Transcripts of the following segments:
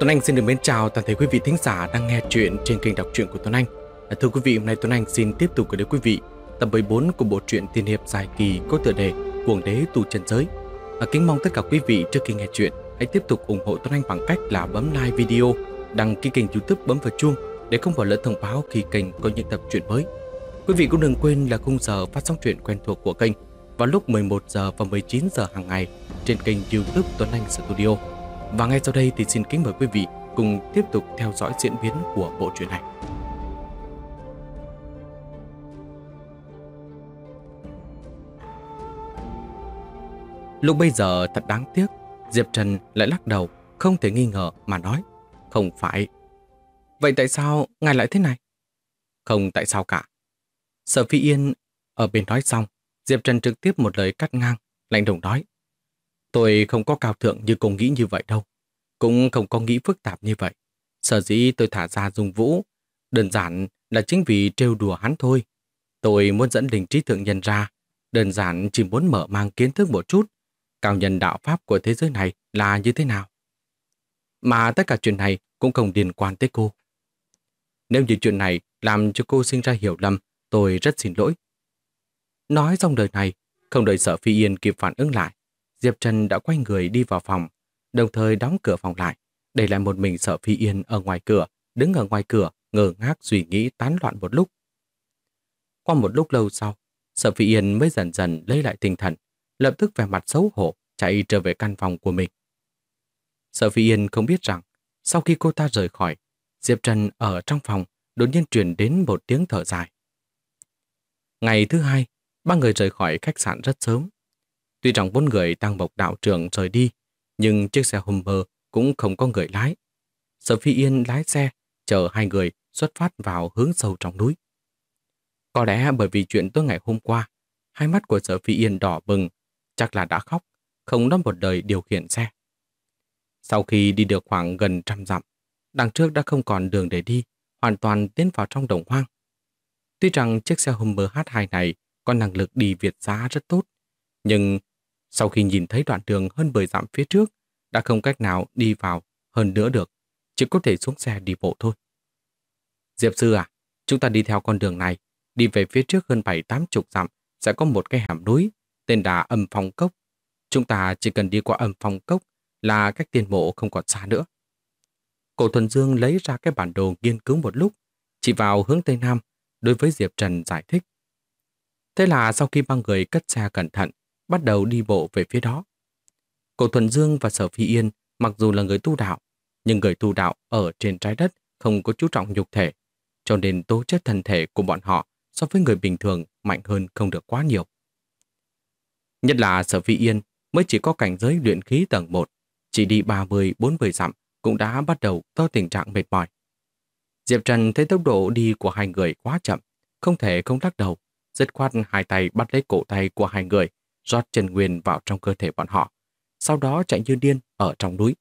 Tuấn Anh xin được mến chào toàn thể quý vị thính giả đang nghe chuyện trên kênh đọc truyện của Tuấn Anh. À, thưa quý vị, hôm nay Tuấn Anh xin tiếp tục gửi đến quý vị tập 14 của bộ truyện tiên hiệp dài kỳ có tựa đề Cuồng đế Tù Trần giới. À, kính mong tất cả quý vị trước khi nghe chuyện hãy tiếp tục ủng hộ Tuấn Anh bằng cách là bấm like video, đăng ký kênh YouTube bấm vào chuông để không bỏ lỡ thông báo khi kênh có những tập truyện mới. Quý vị cũng đừng quên là khung giờ phát sóng truyện quen thuộc của kênh vào lúc 11 giờ và 19 giờ hàng ngày trên kênh YouTube Tuấn Anh Studio. Và ngay sau đây thì xin kính mời quý vị cùng tiếp tục theo dõi diễn biến của bộ truyện này. Lúc bây giờ thật đáng tiếc, Diệp Trần lại lắc đầu, không thể nghi ngờ mà nói. Không phải. Vậy tại sao ngài lại thế này? Không tại sao cả. Sở Phi Yên ở bên nói xong, Diệp Trần trực tiếp một lời cắt ngang, lạnh lùng nói. Tôi không có cao thượng như cô nghĩ như vậy đâu. Cũng không có nghĩ phức tạp như vậy. Sở dĩ tôi thả ra dung vũ. Đơn giản là chính vì trêu đùa hắn thôi. Tôi muốn dẫn đình trí thượng nhân ra. Đơn giản chỉ muốn mở mang kiến thức một chút. Cao nhân đạo pháp của thế giới này là như thế nào? Mà tất cả chuyện này cũng không liên quan tới cô. Nếu như chuyện này làm cho cô sinh ra hiểu lầm, tôi rất xin lỗi. Nói xong đời này, không đợi sở phi yên kịp phản ứng lại, Diệp Trần đã quay người đi vào phòng, đồng thời đóng cửa phòng lại, để lại một mình sợ phi yên ở ngoài cửa, đứng ở ngoài cửa, ngờ ngác suy nghĩ tán loạn một lúc. Qua một lúc lâu sau, sợ phi yên mới dần dần lấy lại tinh thần, lập tức về mặt xấu hổ, chạy trở về căn phòng của mình. Sợ phi yên không biết rằng, sau khi cô ta rời khỏi, Diệp Trần ở trong phòng đột nhiên truyền đến một tiếng thở dài. Ngày thứ hai, ba người rời khỏi khách sạn rất sớm. Tuy rằng bốn người đang bộc đạo trưởng rời đi, nhưng chiếc xe Hummer cũng không có người lái. Sở Phi Yên lái xe, chờ hai người xuất phát vào hướng sâu trong núi. Có lẽ bởi vì chuyện tối ngày hôm qua, hai mắt của Sở Phi Yên đỏ bừng, chắc là đã khóc, không nói một đời điều khiển xe. Sau khi đi được khoảng gần trăm dặm, đằng trước đã không còn đường để đi, hoàn toàn tiến vào trong đồng hoang. Tuy rằng chiếc xe Hummer H2 này có năng lực đi Việt giá rất tốt, nhưng sau khi nhìn thấy đoạn đường hơn 10 dặm phía trước, đã không cách nào đi vào hơn nữa được, chỉ có thể xuống xe đi bộ thôi. Diệp sư à, chúng ta đi theo con đường này, đi về phía trước hơn 7-8 chục dặm sẽ có một cái hẻm núi tên là âm phong cốc. Chúng ta chỉ cần đi qua âm phong cốc là cách tiền mộ không còn xa nữa. Cổ Thuần Dương lấy ra cái bản đồ nghiên cứu một lúc, chỉ vào hướng Tây Nam, đối với Diệp Trần giải thích. Thế là sau khi ba người cất xe cẩn thận, bắt đầu đi bộ về phía đó. Cổ Thuần Dương và Sở Phi Yên mặc dù là người tu đạo, nhưng người tu đạo ở trên trái đất không có chú trọng nhục thể, cho nên tố chất thân thể của bọn họ so với người bình thường mạnh hơn không được quá nhiều. Nhất là Sở Phi Yên mới chỉ có cảnh giới luyện khí tầng 1, chỉ đi 30-40 dặm cũng đã bắt đầu có tình trạng mệt mỏi. Diệp Trần thấy tốc độ đi của hai người quá chậm, không thể không lắc đầu, dứt khoát hai tay bắt lấy cổ tay của hai người, rót chân nguyên vào trong cơ thể bọn họ, sau đó chạy như điên ở trong núi.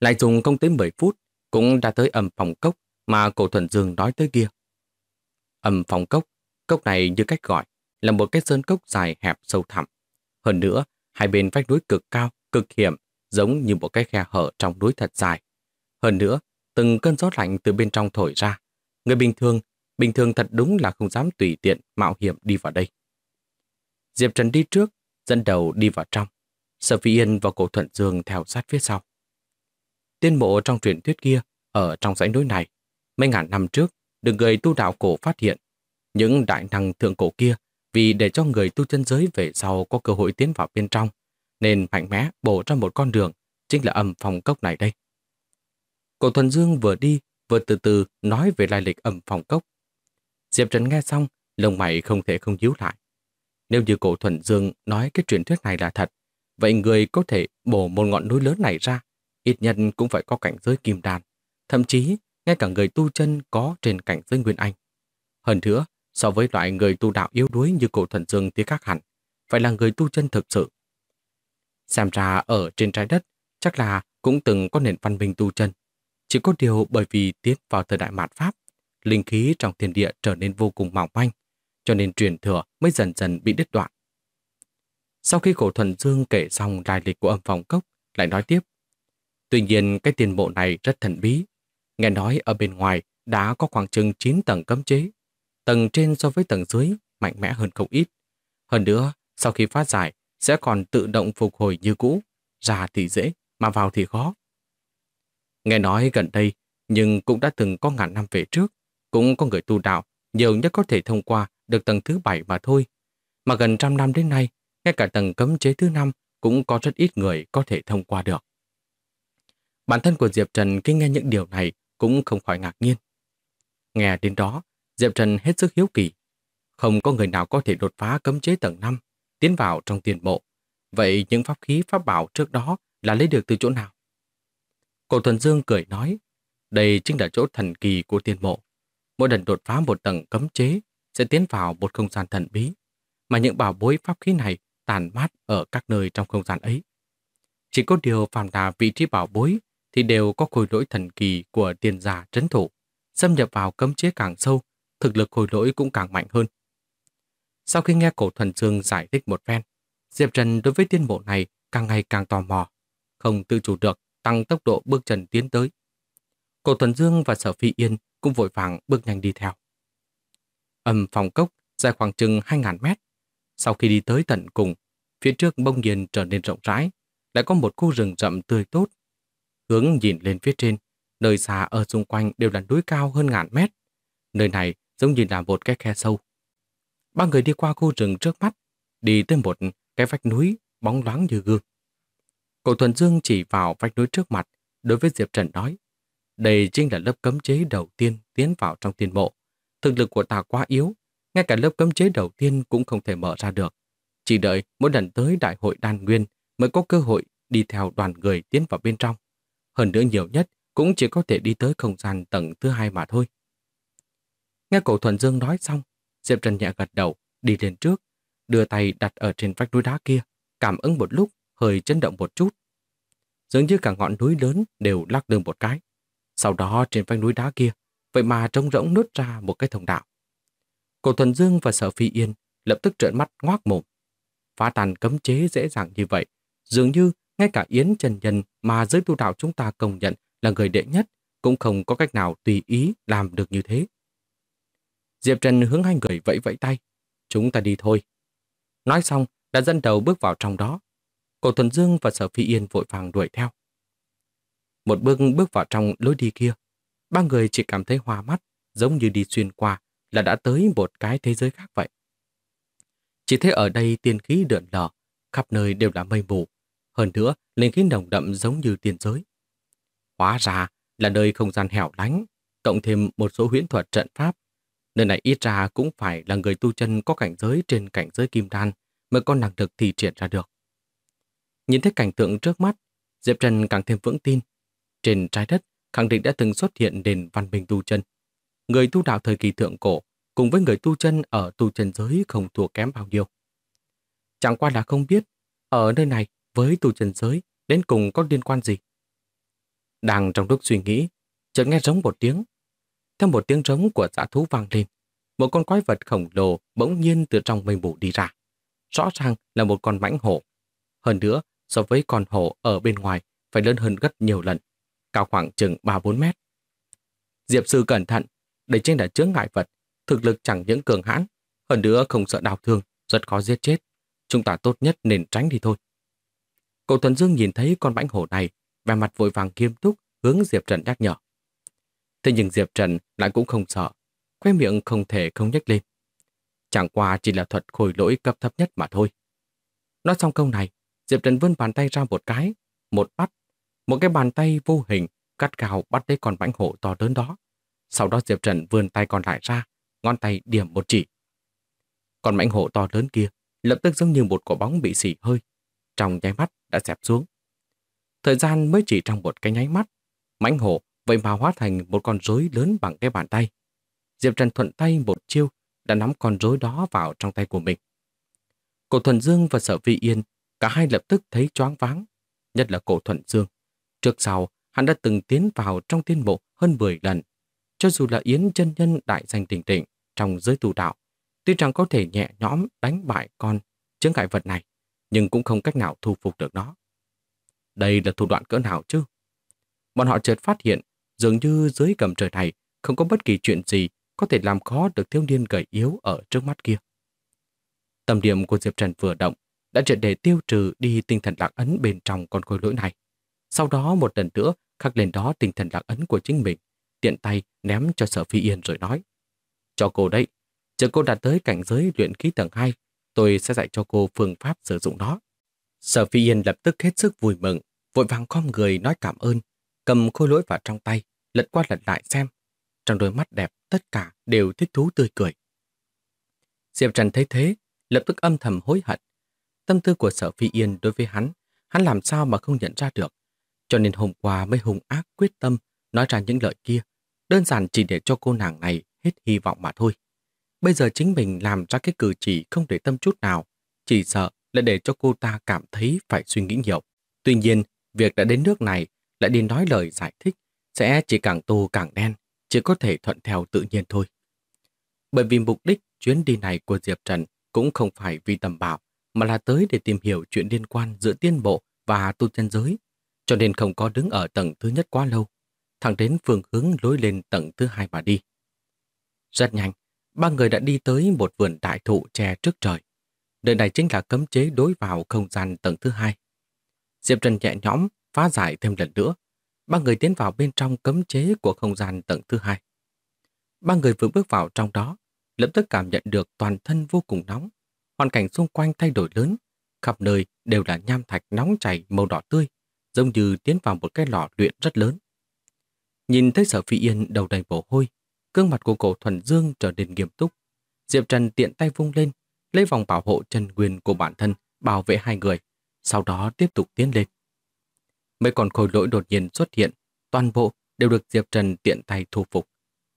Lại dùng không tới 10 phút, cũng đã tới âm phòng cốc mà cổ thuần dương nói tới kia. Âm phòng cốc, cốc này như cách gọi, là một cái sơn cốc dài hẹp sâu thẳm. Hơn nữa, hai bên vách núi cực cao, cực hiểm, giống như một cái khe hở trong núi thật dài. Hơn nữa, từng cơn gió lạnh từ bên trong thổi ra. Người bình thường, bình thường thật đúng là không dám tùy tiện mạo hiểm đi vào đây. Diệp Trần đi trước, dẫn đầu đi vào trong. Sở Phi Yên và Cổ Thuận Dương theo sát phía sau. Tiên mộ trong truyền thuyết kia, ở trong dãy núi này, mấy ngàn năm trước, được người tu đạo cổ phát hiện. Những đại năng thượng cổ kia vì để cho người tu chân giới về sau có cơ hội tiến vào bên trong, nên mạnh mẽ bổ ra một con đường, chính là âm phòng cốc này đây. Cổ thuận Dương vừa đi, vừa từ từ nói về lai lịch âm phòng cốc. Diệp Trần nghe xong, lông mày không thể không díu lại. Nếu như cổ Thuần Dương nói cái truyền thuyết này là thật, vậy người có thể bổ một ngọn núi lớn này ra, ít nhất cũng phải có cảnh giới kim đàn. Thậm chí, ngay cả người tu chân có trên cảnh giới Nguyên Anh. Hơn nữa, so với loại người tu đạo yếu đuối như cổ Thuần Dương thì khác hẳn, phải là người tu chân thực sự. Xem ra ở trên trái đất, chắc là cũng từng có nền văn minh tu chân. Chỉ có điều bởi vì tiến vào thời đại mạt Pháp, linh khí trong thiên địa trở nên vô cùng mỏng manh, cho nên truyền thừa mới dần dần bị đứt đoạn. Sau khi cổ thuần dương kể xong lai lịch của âm phòng cốc, lại nói tiếp. Tuy nhiên cái tiền bộ này rất thần bí. Nghe nói ở bên ngoài đã có khoảng chừng 9 tầng cấm chế. Tầng trên so với tầng dưới mạnh mẽ hơn không ít. Hơn nữa, sau khi phát giải, sẽ còn tự động phục hồi như cũ. Ra thì dễ, mà vào thì khó. Nghe nói gần đây, nhưng cũng đã từng có ngàn năm về trước, cũng có người tu đạo, nhiều nhất có thể thông qua được tầng thứ bảy mà thôi. Mà gần trăm năm đến nay, ngay cả tầng cấm chế thứ năm cũng có rất ít người có thể thông qua được. Bản thân của Diệp Trần khi nghe những điều này cũng không khỏi ngạc nhiên. Nghe đến đó, Diệp Trần hết sức hiếu kỳ. Không có người nào có thể đột phá cấm chế tầng 5, tiến vào trong tiền bộ. Vậy những pháp khí pháp bảo trước đó là lấy được từ chỗ nào? Cổ Thuần Dương cười nói, đây chính là chỗ thần kỳ của tiền mộ. Mỗi lần đột phá một tầng cấm chế sẽ tiến vào một không gian thần bí, mà những bảo bối pháp khí này tàn mát ở các nơi trong không gian ấy. Chỉ có điều phàm đà vị trí bảo bối thì đều có khối lỗi thần kỳ của tiền giả trấn thủ. Xâm nhập vào cấm chế càng sâu, thực lực khối lỗi cũng càng mạnh hơn. Sau khi nghe cổ thần dương giải thích một phen, Diệp Trần đối với tiên bộ này càng ngày càng tò mò, không tự chủ được tăng tốc độ bước chân tiến tới. Cổ thần dương và sở phi yên cũng vội vàng bước nhanh đi theo. Âm phòng cốc dài khoảng chừng 2.000 mét. Sau khi đi tới tận cùng, phía trước bông nhiên trở nên rộng rãi, lại có một khu rừng rậm tươi tốt. Hướng nhìn lên phía trên, nơi xa ở xung quanh đều là núi cao hơn ngàn mét. Nơi này giống như là một cái khe sâu. Ba người đi qua khu rừng trước mắt, đi tới một cái vách núi bóng loáng như gương. Cổ Thuần Dương chỉ vào vách núi trước mặt, đối với Diệp Trần nói, đây chính là lớp cấm chế đầu tiên tiến vào trong tiên mộ thực lực của ta quá yếu, ngay cả lớp cấm chế đầu tiên cũng không thể mở ra được. Chỉ đợi mỗi lần tới đại hội đan nguyên mới có cơ hội đi theo đoàn người tiến vào bên trong. Hơn nữa nhiều nhất cũng chỉ có thể đi tới không gian tầng thứ hai mà thôi. Nghe cổ thuần dương nói xong, Diệp Trần nhẹ gật đầu, đi lên trước, đưa tay đặt ở trên vách núi đá kia, cảm ứng một lúc, hơi chấn động một chút. Dường như cả ngọn núi lớn đều lắc lư một cái. Sau đó trên vách núi đá kia vậy mà trống rỗng nứt ra một cái thông đạo. Cổ Thuần Dương và Sở Phi Yên lập tức trợn mắt ngoác mồm. Phá tàn cấm chế dễ dàng như vậy, dường như ngay cả Yến Trần Nhân mà giới tu đạo chúng ta công nhận là người đệ nhất cũng không có cách nào tùy ý làm được như thế. Diệp Trần hướng hai người vẫy vẫy tay. Chúng ta đi thôi. Nói xong, đã dân đầu bước vào trong đó. Cổ Thuần Dương và Sở Phi Yên vội vàng đuổi theo. Một bước bước vào trong lối đi kia, ba người chỉ cảm thấy hoa mắt, giống như đi xuyên qua là đã tới một cái thế giới khác vậy. Chỉ thấy ở đây tiên khí đượn lờ, khắp nơi đều là mây mù. Hơn nữa, linh khí nồng đậm giống như tiền giới. Hóa ra là nơi không gian hẻo lánh, cộng thêm một số huyễn thuật trận pháp. Nơi này ít ra cũng phải là người tu chân có cảnh giới trên cảnh giới kim đan mới có năng lực thì triển ra được. Nhìn thấy cảnh tượng trước mắt, Diệp Trần càng thêm vững tin. Trên trái đất khẳng định đã từng xuất hiện nền văn minh tu chân. Người tu đạo thời kỳ thượng cổ cùng với người tu chân ở tu chân giới không thua kém bao nhiêu. Chẳng qua là không biết ở nơi này với tu chân giới đến cùng có liên quan gì. Đang trong lúc suy nghĩ, chợt nghe rống một tiếng. Theo một tiếng rống của dã thú vang lên, một con quái vật khổng lồ bỗng nhiên từ trong mây mù đi ra. Rõ ràng là một con mãnh hổ. Hơn nữa, so với con hổ ở bên ngoài phải lớn hơn gấp nhiều lần cao khoảng chừng 3-4 mét. Diệp sư cẩn thận, đây trên là chướng ngại vật, thực lực chẳng những cường hãn, hơn nữa không sợ đau thương, rất khó giết chết. Chúng ta tốt nhất nên tránh đi thôi. Cậu Thuần Dương nhìn thấy con bãnh hổ này, vẻ mặt vội vàng kiêm túc, hướng Diệp Trần nhắc nhở. Thế nhưng Diệp Trần lại cũng không sợ, khoe miệng không thể không nhếch lên. Chẳng qua chỉ là thuật khôi lỗi cấp thấp nhất mà thôi. Nói xong câu này, Diệp Trần vươn bàn tay ra một cái, một bắt một cái bàn tay vô hình cắt cao bắt lấy con mãnh hổ to lớn đó. Sau đó Diệp Trần vươn tay còn lại ra, ngón tay điểm một chỉ. Con mãnh hổ to lớn kia lập tức giống như một quả bóng bị xỉ hơi, trong nháy mắt đã xẹp xuống. Thời gian mới chỉ trong một cái nháy mắt, mãnh hổ vậy mà hóa thành một con rối lớn bằng cái bàn tay. Diệp Trần thuận tay một chiêu đã nắm con rối đó vào trong tay của mình. Cổ Thuần Dương và Sở Vi Yên, cả hai lập tức thấy choáng váng, nhất là Cổ Thuần Dương Trước sau, hắn đã từng tiến vào trong tiên mộ hơn 10 lần. Cho dù là Yến chân nhân đại danh tỉnh tỉnh trong giới tu đạo, tuy rằng có thể nhẹ nhõm đánh bại con chướng ngại vật này, nhưng cũng không cách nào thu phục được nó. Đây là thủ đoạn cỡ nào chứ? Bọn họ chợt phát hiện, dường như dưới cầm trời này không có bất kỳ chuyện gì có thể làm khó được thiếu niên gầy yếu ở trước mắt kia. tầm điểm của Diệp Trần vừa động, đã triệt để tiêu trừ đi tinh thần lạc ấn bên trong con khối lỗi này. Sau đó một lần nữa khắc lên đó tinh thần lạc ấn của chính mình, tiện tay ném cho sở phi yên rồi nói. Cho cô đấy, chờ cô đạt tới cảnh giới luyện khí tầng 2, tôi sẽ dạy cho cô phương pháp sử dụng nó. Sở phi yên lập tức hết sức vui mừng, vội vàng khom người nói cảm ơn, cầm khôi lỗi vào trong tay, lật qua lật lại xem. Trong đôi mắt đẹp, tất cả đều thích thú tươi cười. Diệp Trần thấy thế, lập tức âm thầm hối hận. Tâm tư của sở phi yên đối với hắn, hắn làm sao mà không nhận ra được. Cho nên hôm qua mới hung ác quyết tâm nói ra những lời kia, đơn giản chỉ để cho cô nàng này hết hy vọng mà thôi. Bây giờ chính mình làm ra cái cử chỉ không để tâm chút nào, chỉ sợ là để cho cô ta cảm thấy phải suy nghĩ nhiều. Tuy nhiên, việc đã đến nước này lại đi nói lời giải thích sẽ chỉ càng tô càng đen, chỉ có thể thuận theo tự nhiên thôi. Bởi vì mục đích chuyến đi này của Diệp Trần cũng không phải vì tầm bảo, mà là tới để tìm hiểu chuyện liên quan giữa tiên bộ và tu chân giới cho nên không có đứng ở tầng thứ nhất quá lâu, thẳng đến phương hướng lối lên tầng thứ hai mà đi. Rất nhanh, ba người đã đi tới một vườn đại thụ tre trước trời. Nơi này chính là cấm chế đối vào không gian tầng thứ hai. Diệp Trần nhẹ nhõm, phá giải thêm lần nữa. Ba người tiến vào bên trong cấm chế của không gian tầng thứ hai. Ba người vừa bước vào trong đó, lập tức cảm nhận được toàn thân vô cùng nóng. Hoàn cảnh xung quanh thay đổi lớn, khắp nơi đều là nham thạch nóng chảy màu đỏ tươi, giống như tiến vào một cái lò luyện rất lớn. Nhìn thấy sở phi yên đầu đầy mồ hôi, gương mặt của cổ thuần dương trở nên nghiêm túc. Diệp Trần tiện tay vung lên, lấy vòng bảo hộ chân quyền của bản thân bảo vệ hai người, sau đó tiếp tục tiến lên. Mấy con khôi lỗi đột nhiên xuất hiện, toàn bộ đều được Diệp Trần tiện tay thu phục.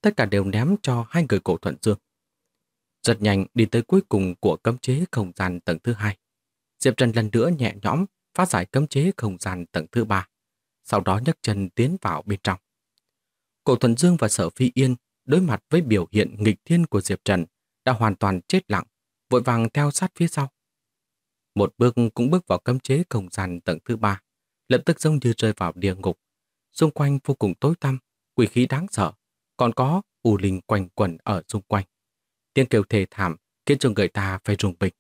Tất cả đều ném cho hai người cổ thuận dương. giật nhanh đi tới cuối cùng của cấm chế không gian tầng thứ hai. Diệp Trần lần nữa nhẹ nhõm phá giải cấm chế không gian tầng thứ ba, sau đó nhấc chân tiến vào bên trong. Cổ Thuần Dương và Sở Phi Yên đối mặt với biểu hiện nghịch thiên của Diệp Trần đã hoàn toàn chết lặng, vội vàng theo sát phía sau. Một bước cũng bước vào cấm chế không gian tầng thứ ba, lập tức giống như rơi vào địa ngục. Xung quanh vô cùng tối tăm, quỷ khí đáng sợ, còn có u linh quanh quẩn ở xung quanh. Tiếng kêu thề thảm khiến cho người ta phải rùng bịch.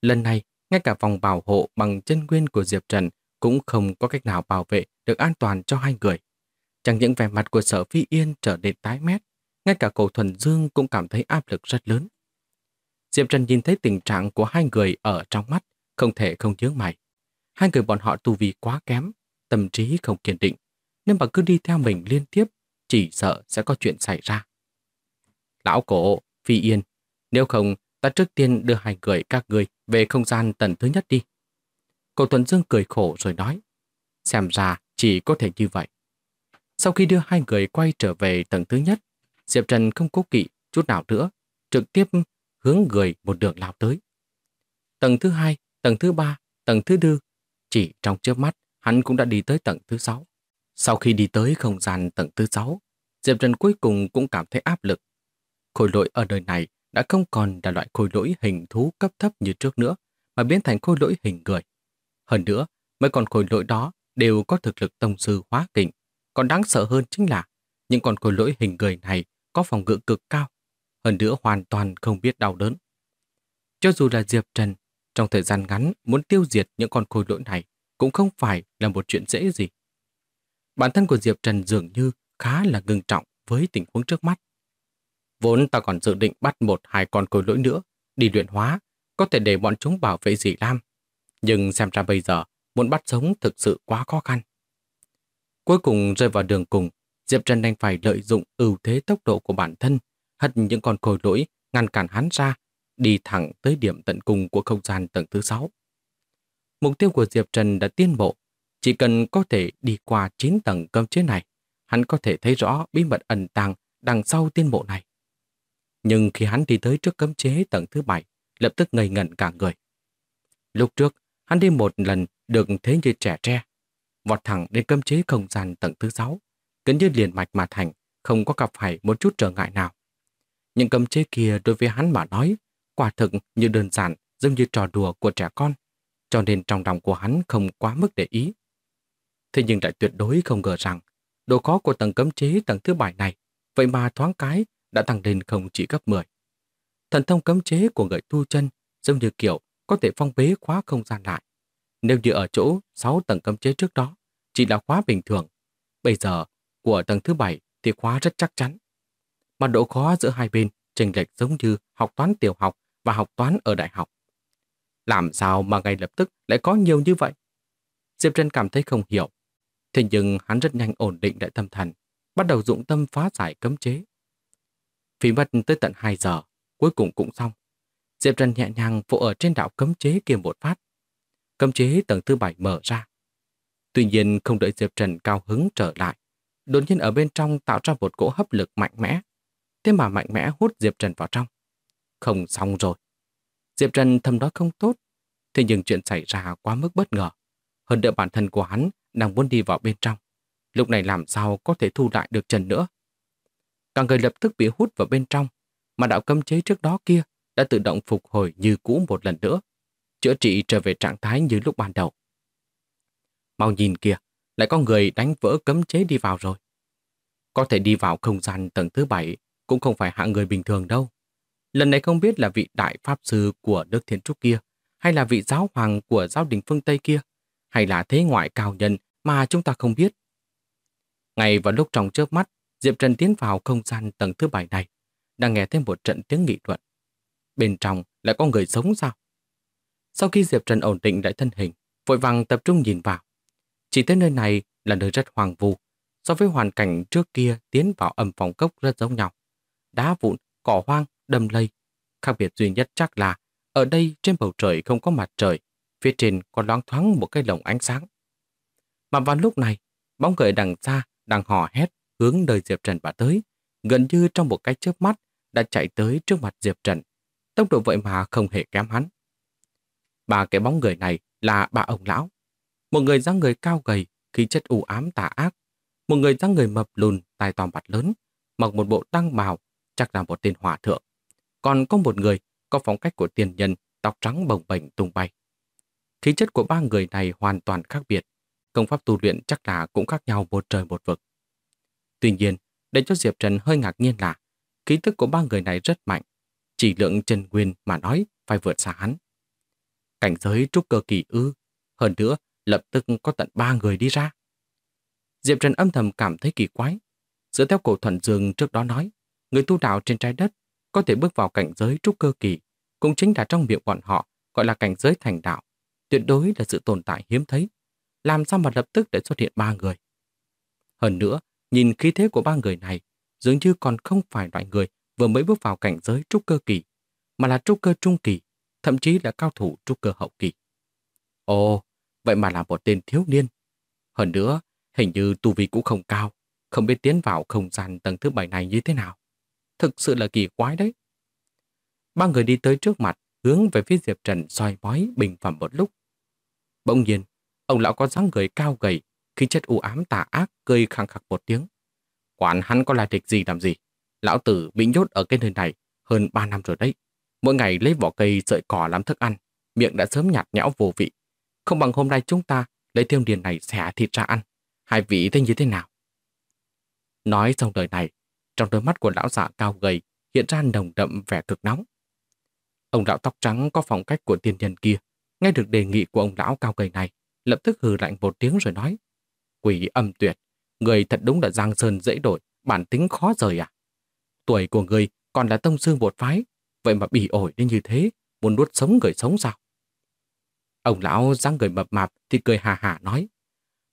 Lần này, ngay cả vòng bảo hộ bằng chân nguyên của Diệp Trần cũng không có cách nào bảo vệ được an toàn cho hai người. Chẳng những vẻ mặt của sở phi yên trở nên tái mét, ngay cả cổ thuần dương cũng cảm thấy áp lực rất lớn. Diệp Trần nhìn thấy tình trạng của hai người ở trong mắt, không thể không nhớ mày. Hai người bọn họ tu vi quá kém, tâm trí không kiên định, nên mà cứ đi theo mình liên tiếp, chỉ sợ sẽ có chuyện xảy ra. Lão cổ, Phi Yên, nếu không ta trước tiên đưa hai người các người về không gian tầng thứ nhất đi. Cổ Thuận Dương cười khổ rồi nói, xem ra chỉ có thể như vậy. Sau khi đưa hai người quay trở về tầng thứ nhất, Diệp Trần không cố kỵ chút nào nữa, trực tiếp hướng người một đường lao tới. Tầng thứ hai, tầng thứ ba, tầng thứ tư, chỉ trong trước mắt, hắn cũng đã đi tới tầng thứ sáu. Sau khi đi tới không gian tầng thứ sáu, Diệp Trần cuối cùng cũng cảm thấy áp lực. Khối lỗi ở nơi này đã không còn là loại khôi lỗi hình thú cấp thấp như trước nữa, mà biến thành khôi lỗi hình người. Hơn nữa, mấy con khôi lỗi đó đều có thực lực tông sư hóa kình. Còn đáng sợ hơn chính là những con khôi lỗi hình người này có phòng ngự cực cao, hơn nữa hoàn toàn không biết đau đớn. Cho dù là Diệp Trần, trong thời gian ngắn muốn tiêu diệt những con khôi lỗi này cũng không phải là một chuyện dễ gì. Bản thân của Diệp Trần dường như khá là ngưng trọng với tình huống trước mắt. Vốn ta còn dự định bắt một hai con khối lỗi nữa, đi luyện hóa, có thể để bọn chúng bảo vệ dì Lam. Nhưng xem ra bây giờ, muốn bắt sống thực sự quá khó khăn. Cuối cùng rơi vào đường cùng, Diệp Trần đang phải lợi dụng ưu thế tốc độ của bản thân, hất những con khối lỗi ngăn cản hắn ra, đi thẳng tới điểm tận cùng của không gian tầng thứ sáu. Mục tiêu của Diệp Trần đã tiến bộ, chỉ cần có thể đi qua 9 tầng cơm chế này, hắn có thể thấy rõ bí mật ẩn tàng đằng sau tiên bộ này. Nhưng khi hắn đi tới trước cấm chế tầng thứ bảy, lập tức ngây ngẩn cả người. Lúc trước, hắn đi một lần được thế như trẻ tre, vọt thẳng đến cấm chế không gian tầng thứ sáu, gần như liền mạch mà thành, không có gặp phải một chút trở ngại nào. Những cấm chế kia đối với hắn mà nói, quả thực như đơn giản, giống như trò đùa của trẻ con, cho nên trong lòng của hắn không quá mức để ý. Thế nhưng lại tuyệt đối không ngờ rằng, độ khó của tầng cấm chế tầng thứ bảy này, vậy mà thoáng cái đã tăng lên không chỉ gấp 10. Thần thông cấm chế của người tu chân giống như kiểu có thể phong bế khóa không gian lại. Nếu như ở chỗ 6 tầng cấm chế trước đó chỉ là khóa bình thường, bây giờ của tầng thứ 7 thì khóa rất chắc chắn. Mà độ khó giữa hai bên chênh lệch giống như học toán tiểu học và học toán ở đại học. Làm sao mà ngay lập tức lại có nhiều như vậy? Diệp Trần cảm thấy không hiểu. Thế nhưng hắn rất nhanh ổn định lại tâm thần, bắt đầu dụng tâm phá giải cấm chế phí mất tới tận 2 giờ, cuối cùng cũng xong. Diệp Trần nhẹ nhàng vỗ ở trên đạo cấm chế kia một phát. Cấm chế tầng thứ bảy mở ra. Tuy nhiên không đợi Diệp Trần cao hứng trở lại, đột nhiên ở bên trong tạo ra một cỗ hấp lực mạnh mẽ. Thế mà mạnh mẽ hút Diệp Trần vào trong. Không xong rồi. Diệp Trần thầm đó không tốt. Thế nhưng chuyện xảy ra quá mức bất ngờ. Hơn đợi bản thân của hắn đang muốn đi vào bên trong. Lúc này làm sao có thể thu lại được Trần nữa. Cả người lập tức bị hút vào bên trong, mà đạo cấm chế trước đó kia đã tự động phục hồi như cũ một lần nữa, chữa trị trở về trạng thái như lúc ban đầu. Mau nhìn kìa, lại có người đánh vỡ cấm chế đi vào rồi. Có thể đi vào không gian tầng thứ bảy cũng không phải hạng người bình thường đâu. Lần này không biết là vị đại pháp sư của nước thiên trúc kia, hay là vị giáo hoàng của giáo đình phương Tây kia, hay là thế ngoại cao nhân mà chúng ta không biết. Ngay vào lúc trong trước mắt, Diệp Trần tiến vào không gian tầng thứ bảy này, đang nghe thêm một trận tiếng nghị luận. Bên trong lại có người sống sao? Sau khi Diệp Trần ổn định lại thân hình, vội vàng tập trung nhìn vào. Chỉ thấy nơi này là nơi rất hoàng vu, so với hoàn cảnh trước kia tiến vào âm phòng cốc rất giống nhau. Đá vụn, cỏ hoang, đầm lây. Khác biệt duy nhất chắc là ở đây trên bầu trời không có mặt trời, phía trên còn loáng thoáng một cái lồng ánh sáng. Mà vào lúc này, bóng người đằng xa đang hò hét hướng nơi Diệp Trần bà tới, gần như trong một cái chớp mắt đã chạy tới trước mặt Diệp Trần. Tốc độ vậy mà không hề kém hắn. Ba cái bóng người này là ba ông lão. Một người dáng người cao gầy, khí chất u ám tà ác. Một người dáng người mập lùn, tai to mặt lớn, mặc một bộ tăng bào, chắc là một tên hòa thượng. Còn có một người có phong cách của tiền nhân, tóc trắng bồng bềnh tung bay. Khí chất của ba người này hoàn toàn khác biệt. Công pháp tu luyện chắc là cũng khác nhau một trời một vực. Tuy nhiên, để cho Diệp Trần hơi ngạc nhiên là khí thức của ba người này rất mạnh, chỉ lượng chân nguyên mà nói phải vượt xa hắn. Cảnh giới trúc cơ kỳ ư, hơn nữa lập tức có tận ba người đi ra. Diệp Trần âm thầm cảm thấy kỳ quái. Dựa theo cổ thuận dương trước đó nói, người tu đạo trên trái đất có thể bước vào cảnh giới trúc cơ kỳ, cũng chính là trong miệng bọn họ gọi là cảnh giới thành đạo, tuyệt đối là sự tồn tại hiếm thấy. Làm sao mà lập tức để xuất hiện ba người? Hơn nữa, Nhìn khí thế của ba người này, dường như còn không phải loại người vừa mới bước vào cảnh giới trúc cơ kỳ, mà là trúc cơ trung kỳ, thậm chí là cao thủ trúc cơ hậu kỳ. Ồ, vậy mà là một tên thiếu niên. Hơn nữa, hình như tu vi cũng không cao, không biết tiến vào không gian tầng thứ bảy này như thế nào. Thực sự là kỳ quái đấy. Ba người đi tới trước mặt, hướng về phía Diệp Trần soi bói bình phẩm một lúc. Bỗng nhiên, ông lão có dáng người cao gầy, khí chất u ám tà ác cười khăng khắc một tiếng. Quản hắn có lai địch gì làm gì? Lão tử bị nhốt ở cái nơi này hơn 3 năm rồi đấy. Mỗi ngày lấy vỏ cây sợi cỏ làm thức ăn, miệng đã sớm nhạt nhẽo vô vị. Không bằng hôm nay chúng ta lấy thiêu điền này xẻ thịt ra ăn. Hai vị thấy như thế nào? Nói xong lời này, trong đôi mắt của lão giả cao gầy hiện ra nồng đậm vẻ cực nóng. Ông lão tóc trắng có phong cách của tiên nhân kia, nghe được đề nghị của ông lão cao gầy này, lập tức hừ lạnh một tiếng rồi nói quỷ âm tuyệt, người thật đúng là giang sơn dễ đổi, bản tính khó rời à. Tuổi của người còn là tông sư một phái, vậy mà bị ổi đến như thế, muốn nuốt sống người sống sao? Ông lão dáng người mập mạp thì cười hà hà nói,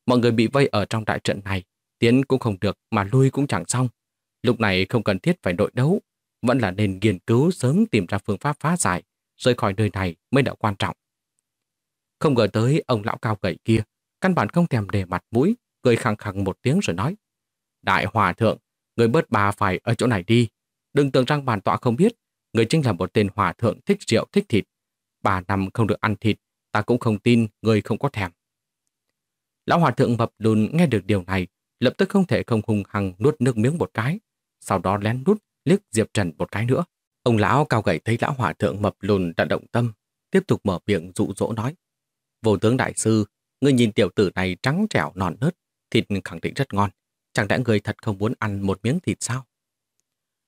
mọi người bị vây ở trong đại trận này, tiến cũng không được mà lui cũng chẳng xong. Lúc này không cần thiết phải đội đấu, vẫn là nên nghiên cứu sớm tìm ra phương pháp phá giải, rời khỏi nơi này mới là quan trọng. Không ngờ tới ông lão cao gầy kia căn bản không thèm để mặt mũi, cười khẳng khẳng một tiếng rồi nói. Đại hòa thượng, người bớt bà phải ở chỗ này đi. Đừng tưởng rằng bản tọa không biết, người chính là một tên hòa thượng thích rượu thích thịt. Bà nằm không được ăn thịt, ta cũng không tin người không có thèm. Lão hòa thượng mập đùn nghe được điều này, lập tức không thể không hùng hằng nuốt nước miếng một cái, sau đó lén nút liếc Diệp Trần một cái nữa. Ông lão cao gậy thấy lão hòa thượng mập lùn đã động tâm, tiếp tục mở miệng dụ dỗ nói. Vô tướng đại sư, Người nhìn tiểu tử này trắng trẻo nòn nớt, thịt khẳng định rất ngon. Chẳng lẽ người thật không muốn ăn một miếng thịt sao?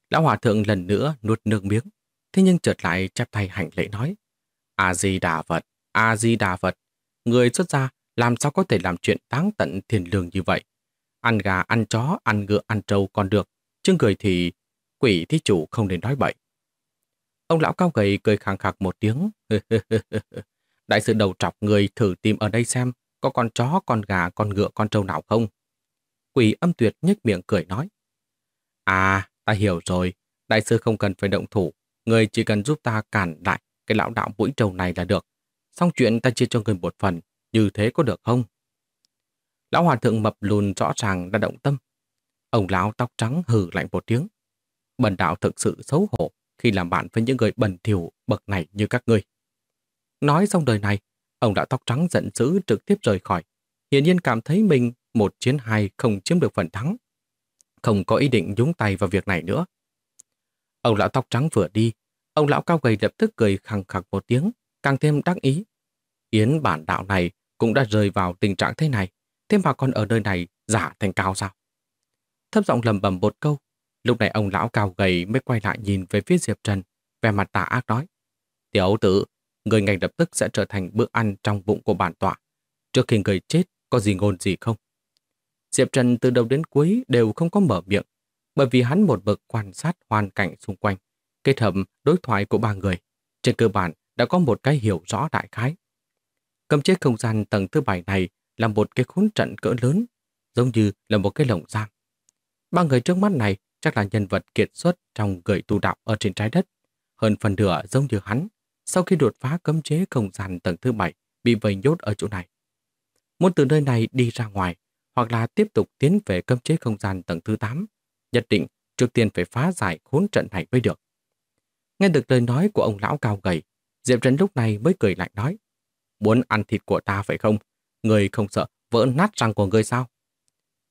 Lão hòa thượng lần nữa nuốt nước miếng, thế nhưng chợt lại chắp tay hành lễ nói. A-di-đà Phật, A-di-đà Phật, người xuất gia làm sao có thể làm chuyện táng tận thiền lương như vậy? Ăn gà, ăn chó, ăn ngựa, ăn trâu còn được, chứ người thì quỷ thí chủ không nên nói bậy. Ông lão cao gầy cười khàng khạc một tiếng. Đại sư đầu trọc người thử tìm ở đây xem có con chó, con gà, con ngựa, con trâu nào không. Quỷ âm tuyệt nhếch miệng cười nói. À, ta hiểu rồi. Đại sư không cần phải động thủ. Người chỉ cần giúp ta cản lại cái lão đạo mũi trâu này là được. Xong chuyện ta chia cho người một phần. Như thế có được không? Lão hòa thượng mập lùn rõ ràng đã động tâm. Ông lão tóc trắng hừ lạnh một tiếng. Bần đạo thực sự xấu hổ khi làm bạn với những người bẩn thỉu bậc này như các ngươi. Nói xong đời này, ông đã tóc trắng giận dữ trực tiếp rời khỏi. Hiển nhiên cảm thấy mình một chiến hai không chiếm được phần thắng. Không có ý định nhúng tay vào việc này nữa. Ông lão tóc trắng vừa đi, ông lão cao gầy lập tức cười khẳng khẳng một tiếng, càng thêm đắc ý. Yến bản đạo này cũng đã rơi vào tình trạng thế này, thế mà còn ở nơi này giả thành cao sao? Thấp giọng lầm bầm một câu, lúc này ông lão cao gầy mới quay lại nhìn về phía Diệp Trần, vẻ mặt tà ác nói. Tiểu tử, người ngay lập tức sẽ trở thành bữa ăn trong bụng của bản tọa. Trước khi người chết, có gì ngôn gì không? Diệp Trần từ đầu đến cuối đều không có mở miệng, bởi vì hắn một bậc quan sát hoàn cảnh xung quanh, kết hợp đối thoại của ba người. Trên cơ bản đã có một cái hiểu rõ đại khái. Cấm chế không gian tầng thứ bảy này là một cái khốn trận cỡ lớn, giống như là một cái lồng giam. Ba người trước mắt này chắc là nhân vật kiệt xuất trong người tu đạo ở trên trái đất, hơn phần nửa giống như hắn, sau khi đột phá cấm chế không gian tầng thứ bảy bị vây nhốt ở chỗ này. Muốn từ nơi này đi ra ngoài, hoặc là tiếp tục tiến về cấm chế không gian tầng thứ 8, nhất định trước tiên phải phá giải khốn trận này mới được. Nghe được lời nói của ông lão cao gầy, Diệp Trấn lúc này mới cười lạnh nói, muốn ăn thịt của ta phải không? Người không sợ vỡ nát răng của người sao?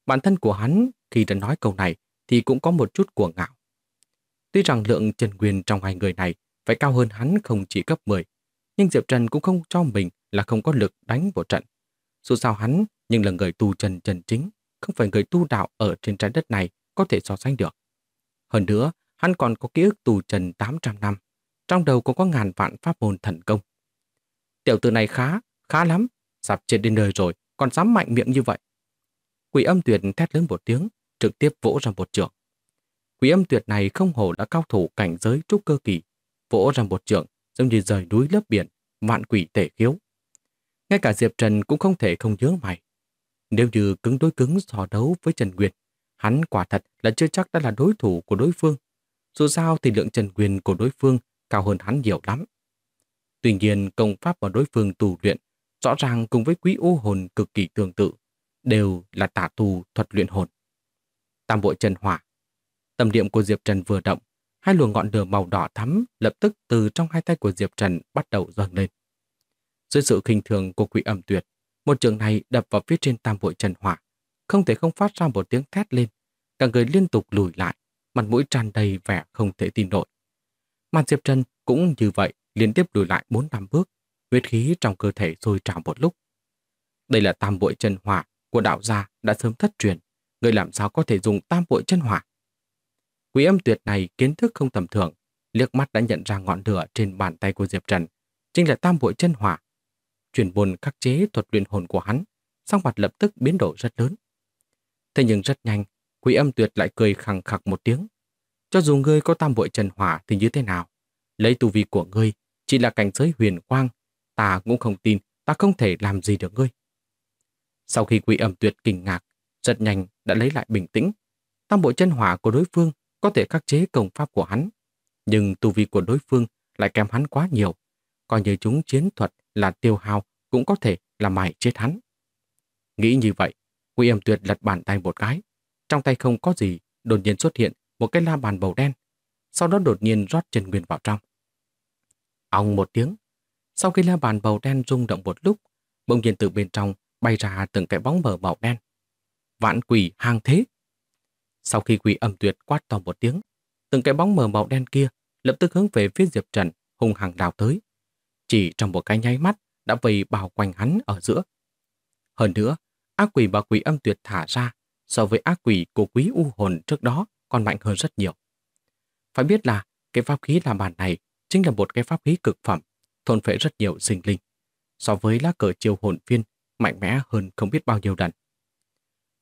Bản thân của hắn khi đã nói câu này thì cũng có một chút của ngạo. Tuy rằng lượng chân quyền trong hai người này phải cao hơn hắn không chỉ cấp 10. Nhưng Diệp Trần cũng không cho mình là không có lực đánh một trận. Dù sao hắn nhưng là người tu trần trần chính, không phải người tu đạo ở trên trái đất này có thể so sánh được. Hơn nữa, hắn còn có ký ức tu trần 800 năm, trong đầu cũng có ngàn vạn pháp môn thần công. Tiểu tử này khá, khá lắm, sạp trên đến đời rồi, còn dám mạnh miệng như vậy. Quỷ âm tuyệt thét lớn một tiếng, trực tiếp vỗ ra một trường. Quỷ âm tuyệt này không hổ đã cao thủ cảnh giới trúc cơ kỳ, vỗ ra một trượng, giống như rời núi lấp biển, vạn quỷ tể khiếu. Ngay cả Diệp Trần cũng không thể không nhớ mày. Nếu như cứng đối cứng so đấu với Trần nguyệt hắn quả thật là chưa chắc đã là đối thủ của đối phương. Dù sao thì lượng Trần Nguyên của đối phương cao hơn hắn nhiều lắm. Tuy nhiên công pháp mà đối phương tù luyện rõ ràng cùng với quý ô hồn cực kỳ tương tự, đều là tả tù thuật luyện hồn. Tam bội Trần Hỏa Tâm niệm của Diệp Trần vừa động, hai luồng ngọn lửa màu đỏ thắm lập tức từ trong hai tay của Diệp Trần bắt đầu dâng lên. Dưới sự khinh thường của quỷ âm tuyệt, một trường này đập vào phía trên tam bội trần hỏa, không thể không phát ra một tiếng thét lên. Cả người liên tục lùi lại, mặt mũi tràn đầy vẻ không thể tin nổi. Mặt Diệp Trần cũng như vậy, liên tiếp lùi lại bốn năm bước, huyết khí trong cơ thể sôi trào một lúc. Đây là tam bội chân hỏa của đạo gia đã sớm thất truyền. Người làm sao có thể dùng tam bội chân hỏa Quý âm tuyệt này kiến thức không tầm thường, liếc mắt đã nhận ra ngọn lửa trên bàn tay của Diệp Trần, chính là tam bội chân hỏa. Chuyển buồn khắc chế thuật luyện hồn của hắn, sắc mặt lập tức biến đổi rất lớn. Thế nhưng rất nhanh, quý âm tuyệt lại cười khẳng khặc một tiếng. Cho dù ngươi có tam bội chân hỏa thì như thế nào? Lấy tu vi của ngươi, chỉ là cảnh giới huyền quang, ta cũng không tin, ta không thể làm gì được ngươi. Sau khi quý âm tuyệt kinh ngạc, rất nhanh đã lấy lại bình tĩnh. Tam bộ chân hỏa của đối phương có thể khắc chế công pháp của hắn. Nhưng tu vi của đối phương lại kém hắn quá nhiều. Coi như chúng chiến thuật là tiêu hao cũng có thể là mài chết hắn. Nghĩ như vậy, Quy Âm Tuyệt lật bàn tay một cái. Trong tay không có gì, đột nhiên xuất hiện một cái la bàn màu đen. Sau đó đột nhiên rót chân nguyên vào trong. Ông một tiếng. Sau khi la bàn màu đen rung động một lúc, bỗng nhiên từ bên trong bay ra từng cái bóng mờ màu đen. Vạn quỷ hang thế. Sau khi quỷ âm tuyệt quát to một tiếng, từng cái bóng mờ màu đen kia lập tức hướng về phía Diệp Trần hung hăng đào tới. Chỉ trong một cái nháy mắt đã vây bao quanh hắn ở giữa. Hơn nữa, ác quỷ và quỷ âm tuyệt thả ra so với ác quỷ của quý u hồn trước đó còn mạnh hơn rất nhiều. Phải biết là cái pháp khí làm bàn này chính là một cái pháp khí cực phẩm, thôn phệ rất nhiều sinh linh. So với lá cờ chiêu hồn viên, mạnh mẽ hơn không biết bao nhiêu lần.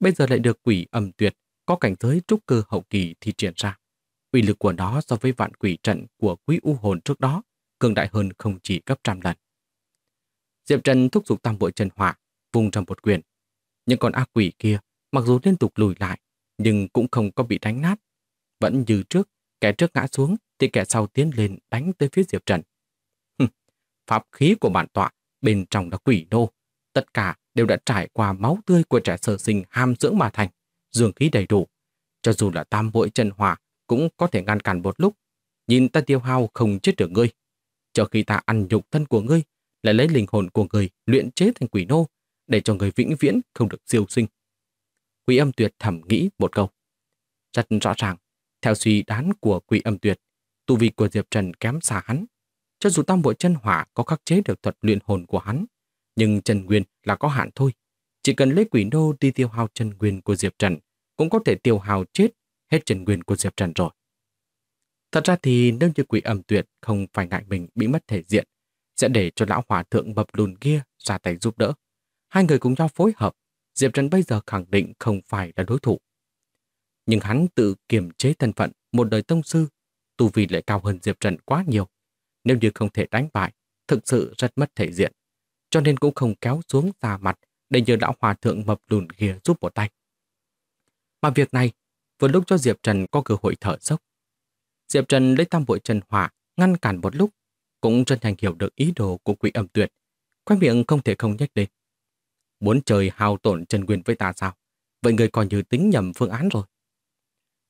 Bây giờ lại được quỷ âm tuyệt có cảnh giới trúc cơ hậu kỳ thì triển ra. Uy lực của nó so với vạn quỷ trận của quý u hồn trước đó cường đại hơn không chỉ gấp trăm lần. Diệp Trần thúc giục tam bội chân hỏa, vùng trong một quyền. Những con ác quỷ kia, mặc dù liên tục lùi lại, nhưng cũng không có bị đánh nát. Vẫn như trước, kẻ trước ngã xuống thì kẻ sau tiến lên đánh tới phía Diệp Trần. pháp khí của bản tọa bên trong là quỷ nô, Tất cả đều đã trải qua máu tươi của trẻ sơ sinh ham dưỡng mà thành dương khí đầy đủ. Cho dù là tam muội chân hỏa cũng có thể ngăn cản một lúc. Nhìn ta tiêu hao không chết được ngươi. Cho khi ta ăn nhục thân của ngươi, lại lấy linh hồn của ngươi luyện chế thành quỷ nô, để cho ngươi vĩnh viễn không được siêu sinh. Quỷ âm tuyệt thẩm nghĩ một câu. Rất rõ ràng, theo suy đoán của quỷ âm tuyệt, tu vi của Diệp Trần kém xa hắn. Cho dù tam bộ chân hỏa có khắc chế được thuật luyện hồn của hắn, nhưng Trần Nguyên là có hạn thôi. Chỉ cần lấy quỷ nô đi tiêu hao Trần Nguyên của Diệp Trần, cũng có thể tiêu hào chết hết trần quyền của Diệp Trần rồi. Thật ra thì nếu như quỷ Ẩm tuyệt không phải ngại mình bị mất thể diện, sẽ để cho lão hòa thượng bập lùn kia ra tay giúp đỡ. Hai người cùng nhau phối hợp, Diệp Trần bây giờ khẳng định không phải là đối thủ. Nhưng hắn tự kiềm chế thân phận một đời tông sư, tu vi lại cao hơn Diệp Trần quá nhiều. Nếu như không thể đánh bại, thực sự rất mất thể diện. Cho nên cũng không kéo xuống ra mặt để nhờ lão hòa thượng mập lùn kia giúp một tay. Mà việc này vừa lúc cho Diệp Trần có cơ hội thở dốc. Diệp Trần lấy tam bội trần hỏa ngăn cản một lúc, cũng chân thành hiểu được ý đồ của quỷ âm tuyệt. Quay miệng không thể không nhắc lên. Muốn trời hao tổn Trần Nguyên với ta sao? Vậy người còn như tính nhầm phương án rồi.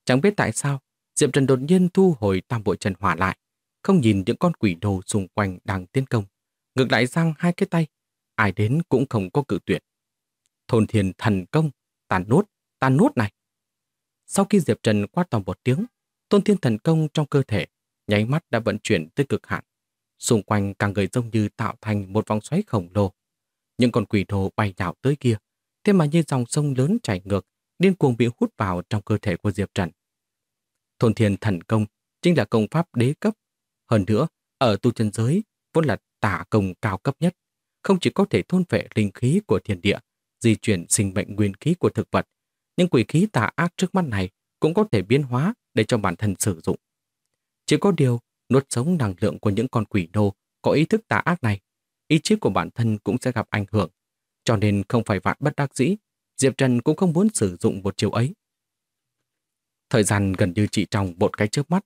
Chẳng biết tại sao, Diệp Trần đột nhiên thu hồi tam bội trần hỏa lại, không nhìn những con quỷ đồ xung quanh đang tiến công. Ngược lại giang hai cái tay, ai đến cũng không có cử tuyệt. Thôn thiền thần công, tàn nốt, tàn nốt này. Sau khi Diệp Trần quát to một tiếng, tôn thiên thần công trong cơ thể, nháy mắt đã vận chuyển tới cực hạn. Xung quanh cả người giống như tạo thành một vòng xoáy khổng lồ. Những con quỷ đồ bay nhạo tới kia, thế mà như dòng sông lớn chảy ngược, điên cuồng bị hút vào trong cơ thể của Diệp Trần. Thôn thiên thần công chính là công pháp đế cấp. Hơn nữa, ở tu chân giới vốn là tả công cao cấp nhất, không chỉ có thể thôn vệ linh khí của thiên địa, di chuyển sinh mệnh nguyên khí của thực vật, những quỷ khí tà ác trước mắt này cũng có thể biến hóa để cho bản thân sử dụng. Chỉ có điều, nuốt sống năng lượng của những con quỷ nô có ý thức tà ác này, ý chí của bản thân cũng sẽ gặp ảnh hưởng, cho nên không phải vạn bất đắc dĩ, Diệp Trần cũng không muốn sử dụng một chiều ấy. Thời gian gần như chỉ trong một cái trước mắt,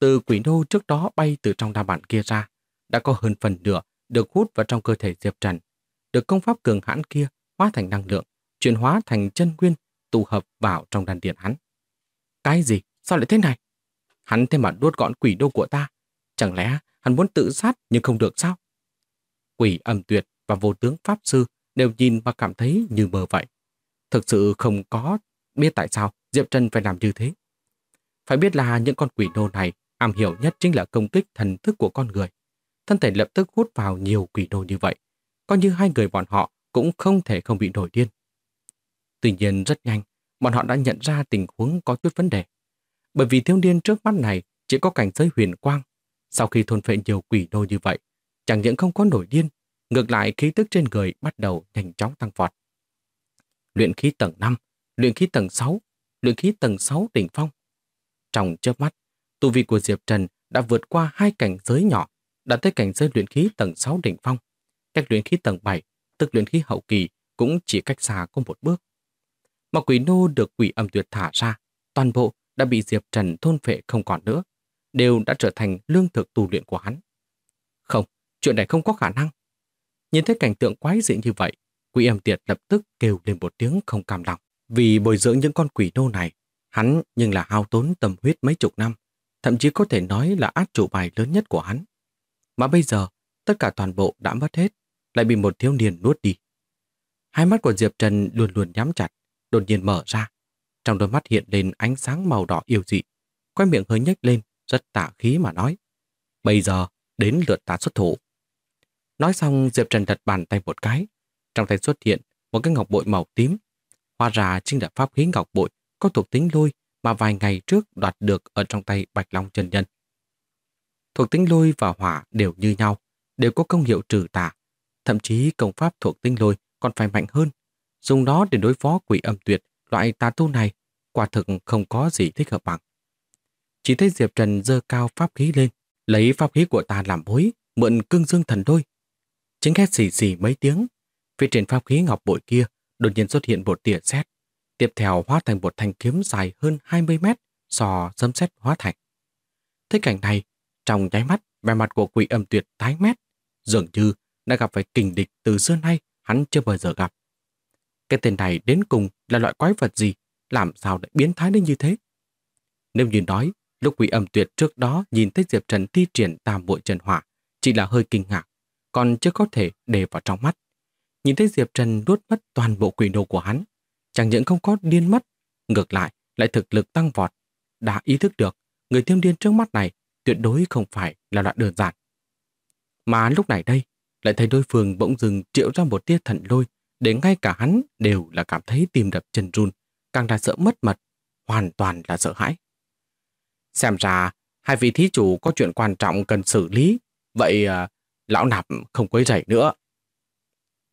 từ quỷ nô trước đó bay từ trong đa bản kia ra, đã có hơn phần nửa được hút vào trong cơ thể Diệp Trần, được công pháp cường hãn kia hóa thành năng lượng, chuyển hóa thành chân nguyên tụ hợp vào trong đan điền hắn. Cái gì? Sao lại thế này? Hắn thêm mà đuốt gọn quỷ đô của ta. Chẳng lẽ hắn muốn tự sát nhưng không được sao? Quỷ âm tuyệt và vô tướng pháp sư đều nhìn và cảm thấy như mơ vậy. Thực sự không có biết tại sao Diệp Trần phải làm như thế. Phải biết là những con quỷ đô này am hiểu nhất chính là công kích thần thức của con người. Thân thể lập tức hút vào nhiều quỷ đô như vậy. Coi như hai người bọn họ cũng không thể không bị nổi điên. Tuy nhiên rất nhanh, bọn họ đã nhận ra tình huống có chút vấn đề. Bởi vì thiếu niên trước mắt này chỉ có cảnh giới huyền quang. Sau khi thôn phệ nhiều quỷ đô như vậy, chẳng những không có nổi điên, ngược lại khí tức trên người bắt đầu nhanh chóng tăng vọt. Luyện khí tầng 5, luyện khí tầng 6, luyện khí tầng 6 đỉnh phong. Trong chớp mắt, tu vi của Diệp Trần đã vượt qua hai cảnh giới nhỏ, đã tới cảnh giới luyện khí tầng 6 đỉnh phong. Cách luyện khí tầng 7, tức luyện khí hậu kỳ, cũng chỉ cách xa có một bước mà quỷ nô được quỷ âm tuyệt thả ra, toàn bộ đã bị Diệp Trần thôn phệ không còn nữa, đều đã trở thành lương thực tu luyện của hắn. Không, chuyện này không có khả năng. Nhìn thấy cảnh tượng quái dị như vậy, quỷ âm tuyệt lập tức kêu lên một tiếng không cảm lòng. Vì bồi dưỡng những con quỷ nô này, hắn nhưng là hao tốn tâm huyết mấy chục năm, thậm chí có thể nói là át chủ bài lớn nhất của hắn. Mà bây giờ, tất cả toàn bộ đã mất hết, lại bị một thiếu niên nuốt đi. Hai mắt của Diệp Trần luôn luôn nhắm chặt, đột nhiên mở ra. Trong đôi mắt hiện lên ánh sáng màu đỏ yêu dị. Quay miệng hơi nhếch lên, rất tạ khí mà nói. Bây giờ, đến lượt ta xuất thủ. Nói xong, Diệp Trần đặt bàn tay một cái. Trong tay xuất hiện một cái ngọc bội màu tím. Hóa ra chính là pháp khí ngọc bội có thuộc tính lôi mà vài ngày trước đoạt được ở trong tay Bạch Long Trần Nhân. Thuộc tính lôi và hỏa đều như nhau, đều có công hiệu trừ tà. Thậm chí công pháp thuộc tính lôi còn phải mạnh hơn dùng nó để đối phó quỷ âm tuyệt, loại tà tu này, quả thực không có gì thích hợp bằng. Chỉ thấy Diệp Trần dơ cao pháp khí lên, lấy pháp khí của ta làm bối, mượn cương dương thần đôi. Chính hét xì xì mấy tiếng, phía trên pháp khí ngọc bội kia đột nhiên xuất hiện một tia xét tiếp theo hóa thành một thanh kiếm dài hơn 20 mét, sò dâm xét hóa thành. thấy cảnh này, trong nháy mắt, vẻ mặt của quỷ âm tuyệt tái mét, dường như đã gặp phải kình địch từ xưa nay hắn chưa bao giờ gặp. Cái tên này đến cùng là loại quái vật gì, làm sao lại biến thái đến như thế? Nếu như nói, lúc quỷ âm tuyệt trước đó nhìn thấy Diệp Trần thi triển tam bội trần hỏa, chỉ là hơi kinh ngạc, còn chưa có thể để vào trong mắt. Nhìn thấy Diệp Trần đốt mất toàn bộ quỷ đồ của hắn, chẳng những không có điên mất, ngược lại lại thực lực tăng vọt. Đã ý thức được, người thiêm điên trước mắt này tuyệt đối không phải là loại đơn giản. Mà lúc này đây, lại thấy đối phương bỗng dừng triệu ra một tia thần lôi để ngay cả hắn đều là cảm thấy tim đập chân run, càng là sợ mất mật, hoàn toàn là sợ hãi. Xem ra, hai vị thí chủ có chuyện quan trọng cần xử lý, vậy à, lão nạp không quấy rầy nữa.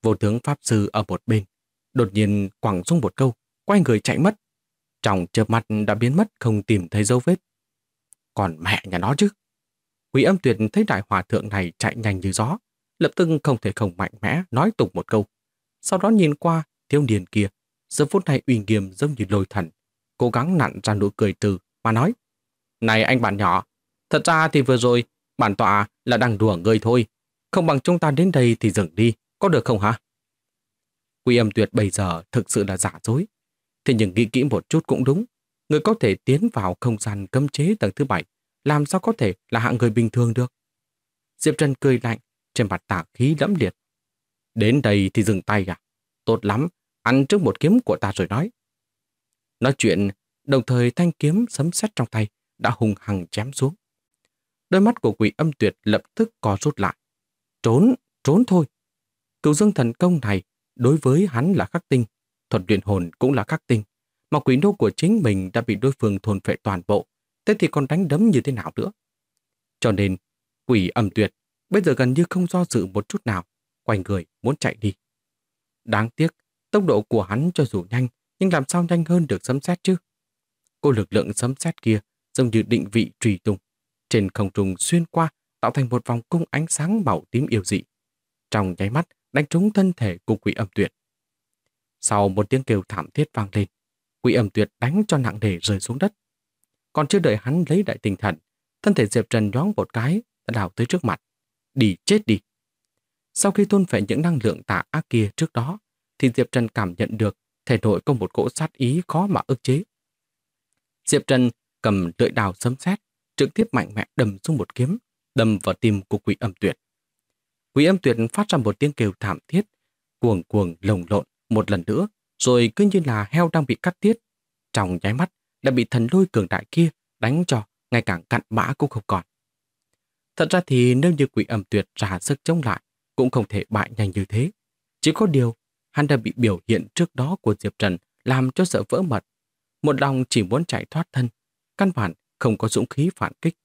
Vô tướng Pháp Sư ở một bên, đột nhiên quẳng xuống một câu, quay người chạy mất. Trong chớp mặt đã biến mất không tìm thấy dấu vết. Còn mẹ nhà nó chứ. Quý âm tuyệt thấy đại hòa thượng này chạy nhanh như gió, lập tức không thể không mạnh mẽ nói tục một câu sau đó nhìn qua thiếu niên kia. Giờ phút này uy nghiêm giống như lôi thần, cố gắng nặn ra nụ cười từ mà nói. Này anh bạn nhỏ, thật ra thì vừa rồi bản tọa là đang đùa người thôi. Không bằng chúng ta đến đây thì dừng đi, có được không hả? Quy âm tuyệt bây giờ thực sự là giả dối. Thế nhưng nghĩ kỹ một chút cũng đúng. Người có thể tiến vào không gian cấm chế tầng thứ bảy, làm sao có thể là hạng người bình thường được? Diệp Trần cười lạnh, trên mặt tả khí lẫm liệt, Đến đây thì dừng tay à? Tốt lắm, ăn trước một kiếm của ta rồi nói. Nói chuyện, đồng thời thanh kiếm sấm sét trong tay đã hùng hằng chém xuống. Đôi mắt của quỷ âm tuyệt lập tức co rút lại. Trốn, trốn thôi. Cựu dương thần công này đối với hắn là khắc tinh, thuật luyện hồn cũng là khắc tinh. Mà quỷ đô của chính mình đã bị đối phương thôn phệ toàn bộ, thế thì còn đánh đấm như thế nào nữa? Cho nên, quỷ âm tuyệt bây giờ gần như không do dự một chút nào, quay người muốn chạy đi. Đáng tiếc, tốc độ của hắn cho dù nhanh, nhưng làm sao nhanh hơn được sấm sét chứ? Cô lực lượng sấm sét kia giống như định vị truy tung, trên không trung xuyên qua tạo thành một vòng cung ánh sáng màu tím yêu dị. Trong nháy mắt đánh trúng thân thể của quỷ âm tuyệt. Sau một tiếng kêu thảm thiết vang lên, quỷ âm tuyệt đánh cho nặng nề rơi xuống đất. Còn chưa đợi hắn lấy đại tinh thần, thân thể Diệp Trần nhoáng một cái đã đảo tới trước mặt. Đi chết đi! Sau khi thôn phệ những năng lượng tà ác kia trước đó, thì Diệp Trần cảm nhận được thể nội có một cỗ sát ý khó mà ức chế. Diệp Trần cầm lưỡi đào sấm sét, trực tiếp mạnh mẽ đâm xuống một kiếm, đâm vào tim của quỷ âm tuyệt. Quỷ âm tuyệt phát ra một tiếng kêu thảm thiết, cuồng cuồng lồng lộn một lần nữa, rồi cứ như là heo đang bị cắt tiết. Trong nháy mắt đã bị thần lôi cường đại kia đánh cho ngày càng cặn bã cũng không còn. Thật ra thì nếu như quỷ âm tuyệt ra sức chống lại, cũng không thể bại nhanh như thế. Chỉ có điều, hắn đã bị biểu hiện trước đó của Diệp Trần làm cho sợ vỡ mật. Một lòng chỉ muốn chạy thoát thân, căn bản không có dũng khí phản kích.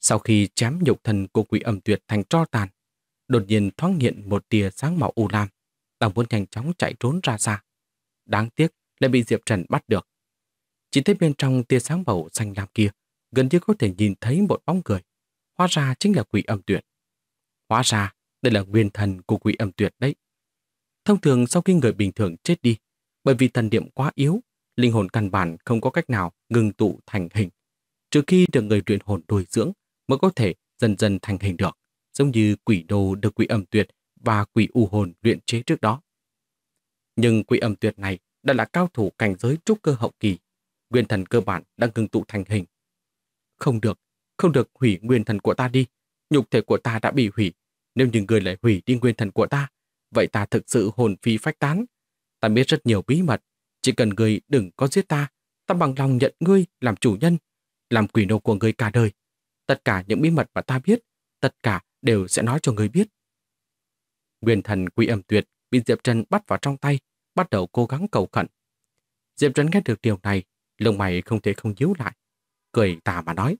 Sau khi chém nhục thân của quỷ âm tuyệt thành tro tàn, đột nhiên thoáng hiện một tia sáng màu u lam, đang muốn nhanh chóng chạy trốn ra xa. Đáng tiếc lại bị Diệp Trần bắt được. Chỉ thấy bên trong tia sáng màu xanh lam kia, gần như có thể nhìn thấy một bóng người. Hóa ra chính là quỷ âm tuyệt. Hóa ra đây là nguyên thần của quỷ âm tuyệt đấy. Thông thường sau khi người bình thường chết đi, bởi vì thần niệm quá yếu, linh hồn căn bản không có cách nào ngừng tụ thành hình. Trừ khi được người luyện hồn nuôi dưỡng mới có thể dần dần thành hình được, giống như quỷ đồ được quỷ âm tuyệt và quỷ u hồn luyện chế trước đó. Nhưng quỷ âm tuyệt này đã là cao thủ cảnh giới trúc cơ hậu kỳ, nguyên thần cơ bản đang ngừng tụ thành hình. Không được, không được hủy nguyên thần của ta đi, nhục thể của ta đã bị hủy, nếu như người lại hủy đi nguyên thần của ta, vậy ta thực sự hồn phi phách tán. Ta biết rất nhiều bí mật, chỉ cần người đừng có giết ta, ta bằng lòng nhận ngươi làm chủ nhân, làm quỷ nô của người cả đời. Tất cả những bí mật mà ta biết, tất cả đều sẽ nói cho người biết. Nguyên thần quỷ âm tuyệt bị Diệp Trần bắt vào trong tay, bắt đầu cố gắng cầu khẩn. Diệp Trần nghe được điều này, lông mày không thể không nhíu lại, cười tà mà nói.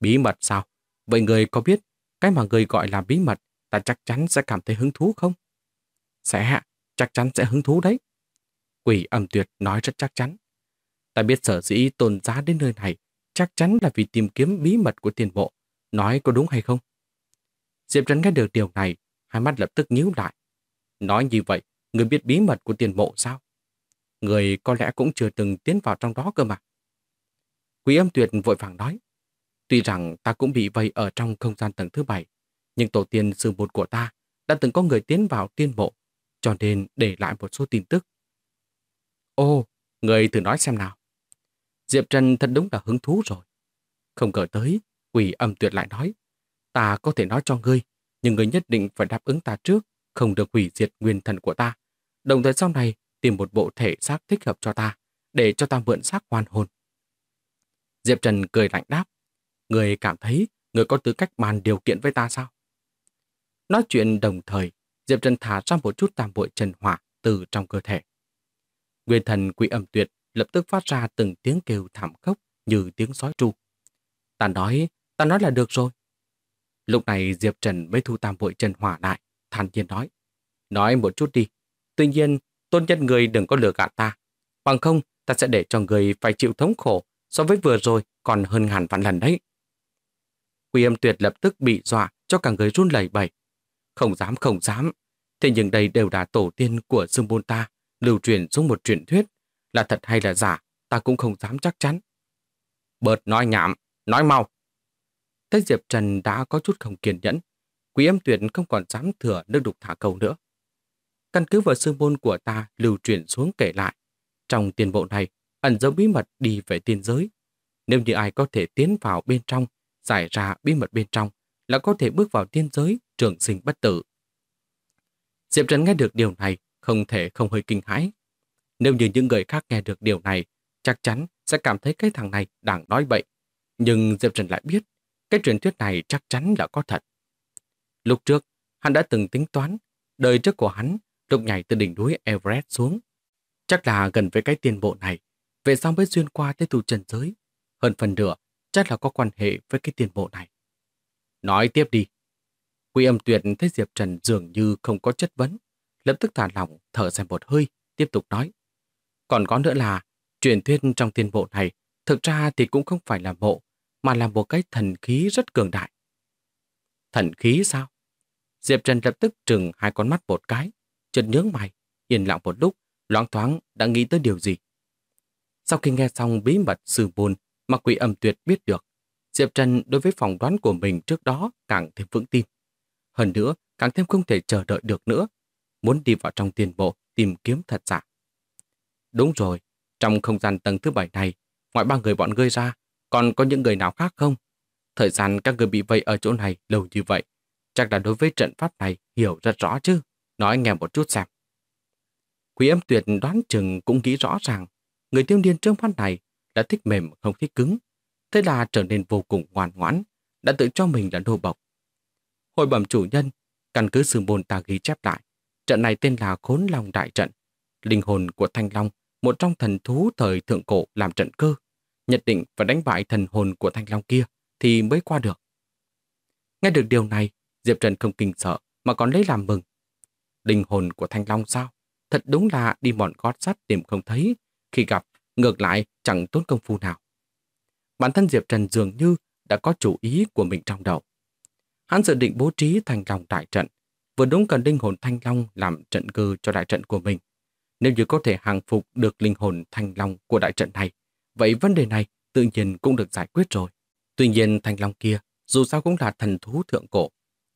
Bí mật sao? Vậy người có biết cái mà người gọi là bí mật ta chắc chắn sẽ cảm thấy hứng thú không? Sẽ, chắc chắn sẽ hứng thú đấy. Quỷ âm tuyệt nói rất chắc chắn. Ta biết sở dĩ tôn giá đến nơi này chắc chắn là vì tìm kiếm bí mật của tiền bộ. Nói có đúng hay không? Diệp Trấn nghe được điều này, hai mắt lập tức nhíu lại. Nói như vậy, người biết bí mật của tiền bộ sao? Người có lẽ cũng chưa từng tiến vào trong đó cơ mà. quỷ âm tuyệt vội vàng nói. Tuy rằng ta cũng bị vây ở trong không gian tầng thứ bảy, nhưng tổ tiên sư một của ta đã từng có người tiến vào tiên bộ cho nên để lại một số tin tức. Ô, người thử nói xem nào. Diệp Trần thật đúng là hứng thú rồi. Không ngờ tới, quỷ âm tuyệt lại nói. Ta có thể nói cho ngươi, nhưng ngươi nhất định phải đáp ứng ta trước, không được hủy diệt nguyên thần của ta. Đồng thời sau này tìm một bộ thể xác thích hợp cho ta, để cho ta mượn xác hoàn hồn. Diệp Trần cười lạnh đáp. Người cảm thấy người có tư cách bàn điều kiện với ta sao? Nói chuyện đồng thời, Diệp Trần thả ra một chút tam bội trần hỏa từ trong cơ thể. Nguyên thần quỷ âm tuyệt lập tức phát ra từng tiếng kêu thảm khốc như tiếng sói tru. Ta nói, ta nói là được rồi. Lúc này Diệp Trần mới thu tam bội trần hỏa lại, thản nhiên nói. Nói một chút đi. Tuy nhiên, tôn nhân người đừng có lừa gạt ta. Bằng không, ta sẽ để cho người phải chịu thống khổ so với vừa rồi còn hơn ngàn vạn lần đấy. Quỷ âm tuyệt lập tức bị dọa cho cả người run lẩy bẩy, không dám, không dám. Thế nhưng đây đều là tổ tiên của Dương Bôn ta, lưu truyền xuống một truyền thuyết. Là thật hay là giả, ta cũng không dám chắc chắn. Bớt nói nhảm, nói mau. Thế Diệp Trần đã có chút không kiên nhẫn. Quý âm tuyệt không còn dám thừa nước đục thả câu nữa. Căn cứ vào sư môn của ta lưu truyền xuống kể lại. Trong tiền bộ này, ẩn dấu bí mật đi về tiên giới. Nếu như ai có thể tiến vào bên trong, giải ra bí mật bên trong, là có thể bước vào tiên giới, trường sinh bất tử. Diệp Trần nghe được điều này, không thể không hơi kinh hãi. Nếu như những người khác nghe được điều này, chắc chắn sẽ cảm thấy cái thằng này đang nói bậy. Nhưng Diệp Trần lại biết, cái truyền thuyết này chắc chắn là có thật. Lúc trước, hắn đã từng tính toán, đời trước của hắn lúc nhảy từ đỉnh núi Everest xuống. Chắc là gần với cái tiền bộ này, về sau mới xuyên qua tới tu trần giới. Hơn phần nửa, chắc là có quan hệ với cái tiền bộ này. Nói tiếp đi, Quy âm tuyệt thấy Diệp Trần dường như không có chất vấn. Lập tức thả lỏng, thở dài một hơi, tiếp tục nói. Còn có nữa là, truyền thuyết trong tiên bộ này, thực ra thì cũng không phải là mộ, mà là một cái thần khí rất cường đại. Thần khí sao? Diệp Trần lập tức trừng hai con mắt một cái, chợt nhướng mày, yên lặng một lúc, loáng thoáng đã nghĩ tới điều gì. Sau khi nghe xong bí mật sư môn mà quỷ âm tuyệt biết được, Diệp Trần đối với phỏng đoán của mình trước đó càng thêm vững tin. Hơn nữa, càng thêm không thể chờ đợi được nữa. Muốn đi vào trong tiền bộ tìm kiếm thật giả. Đúng rồi, trong không gian tầng thứ bảy này, ngoại ba người bọn ngươi ra, còn có những người nào khác không? Thời gian các người bị vây ở chỗ này lâu như vậy, chắc là đối với trận pháp này hiểu rất rõ chứ. Nói nghe một chút xem. Quý âm tuyệt đoán chừng cũng nghĩ rõ ràng, người tiêu niên trương mắt này đã thích mềm không thích cứng. Thế là trở nên vô cùng ngoan ngoãn, đã tự cho mình là đồ bọc Hồi bẩm chủ nhân, căn cứ sư môn ta ghi chép lại. Trận này tên là Khốn Long Đại Trận. Linh hồn của Thanh Long, một trong thần thú thời thượng cổ làm trận cơ. Nhất định phải đánh bại thần hồn của Thanh Long kia thì mới qua được. Nghe được điều này, Diệp Trần không kinh sợ mà còn lấy làm mừng. Linh hồn của Thanh Long sao? Thật đúng là đi mòn gót sắt tìm không thấy. Khi gặp, ngược lại chẳng tốn công phu nào. Bản thân Diệp Trần dường như đã có chủ ý của mình trong đầu hắn dự định bố trí thành lòng đại trận, vừa đúng cần linh hồn thanh long làm trận cư cho đại trận của mình. Nếu như có thể hàng phục được linh hồn thanh long của đại trận này, vậy vấn đề này tự nhiên cũng được giải quyết rồi. Tuy nhiên thanh long kia dù sao cũng là thần thú thượng cổ.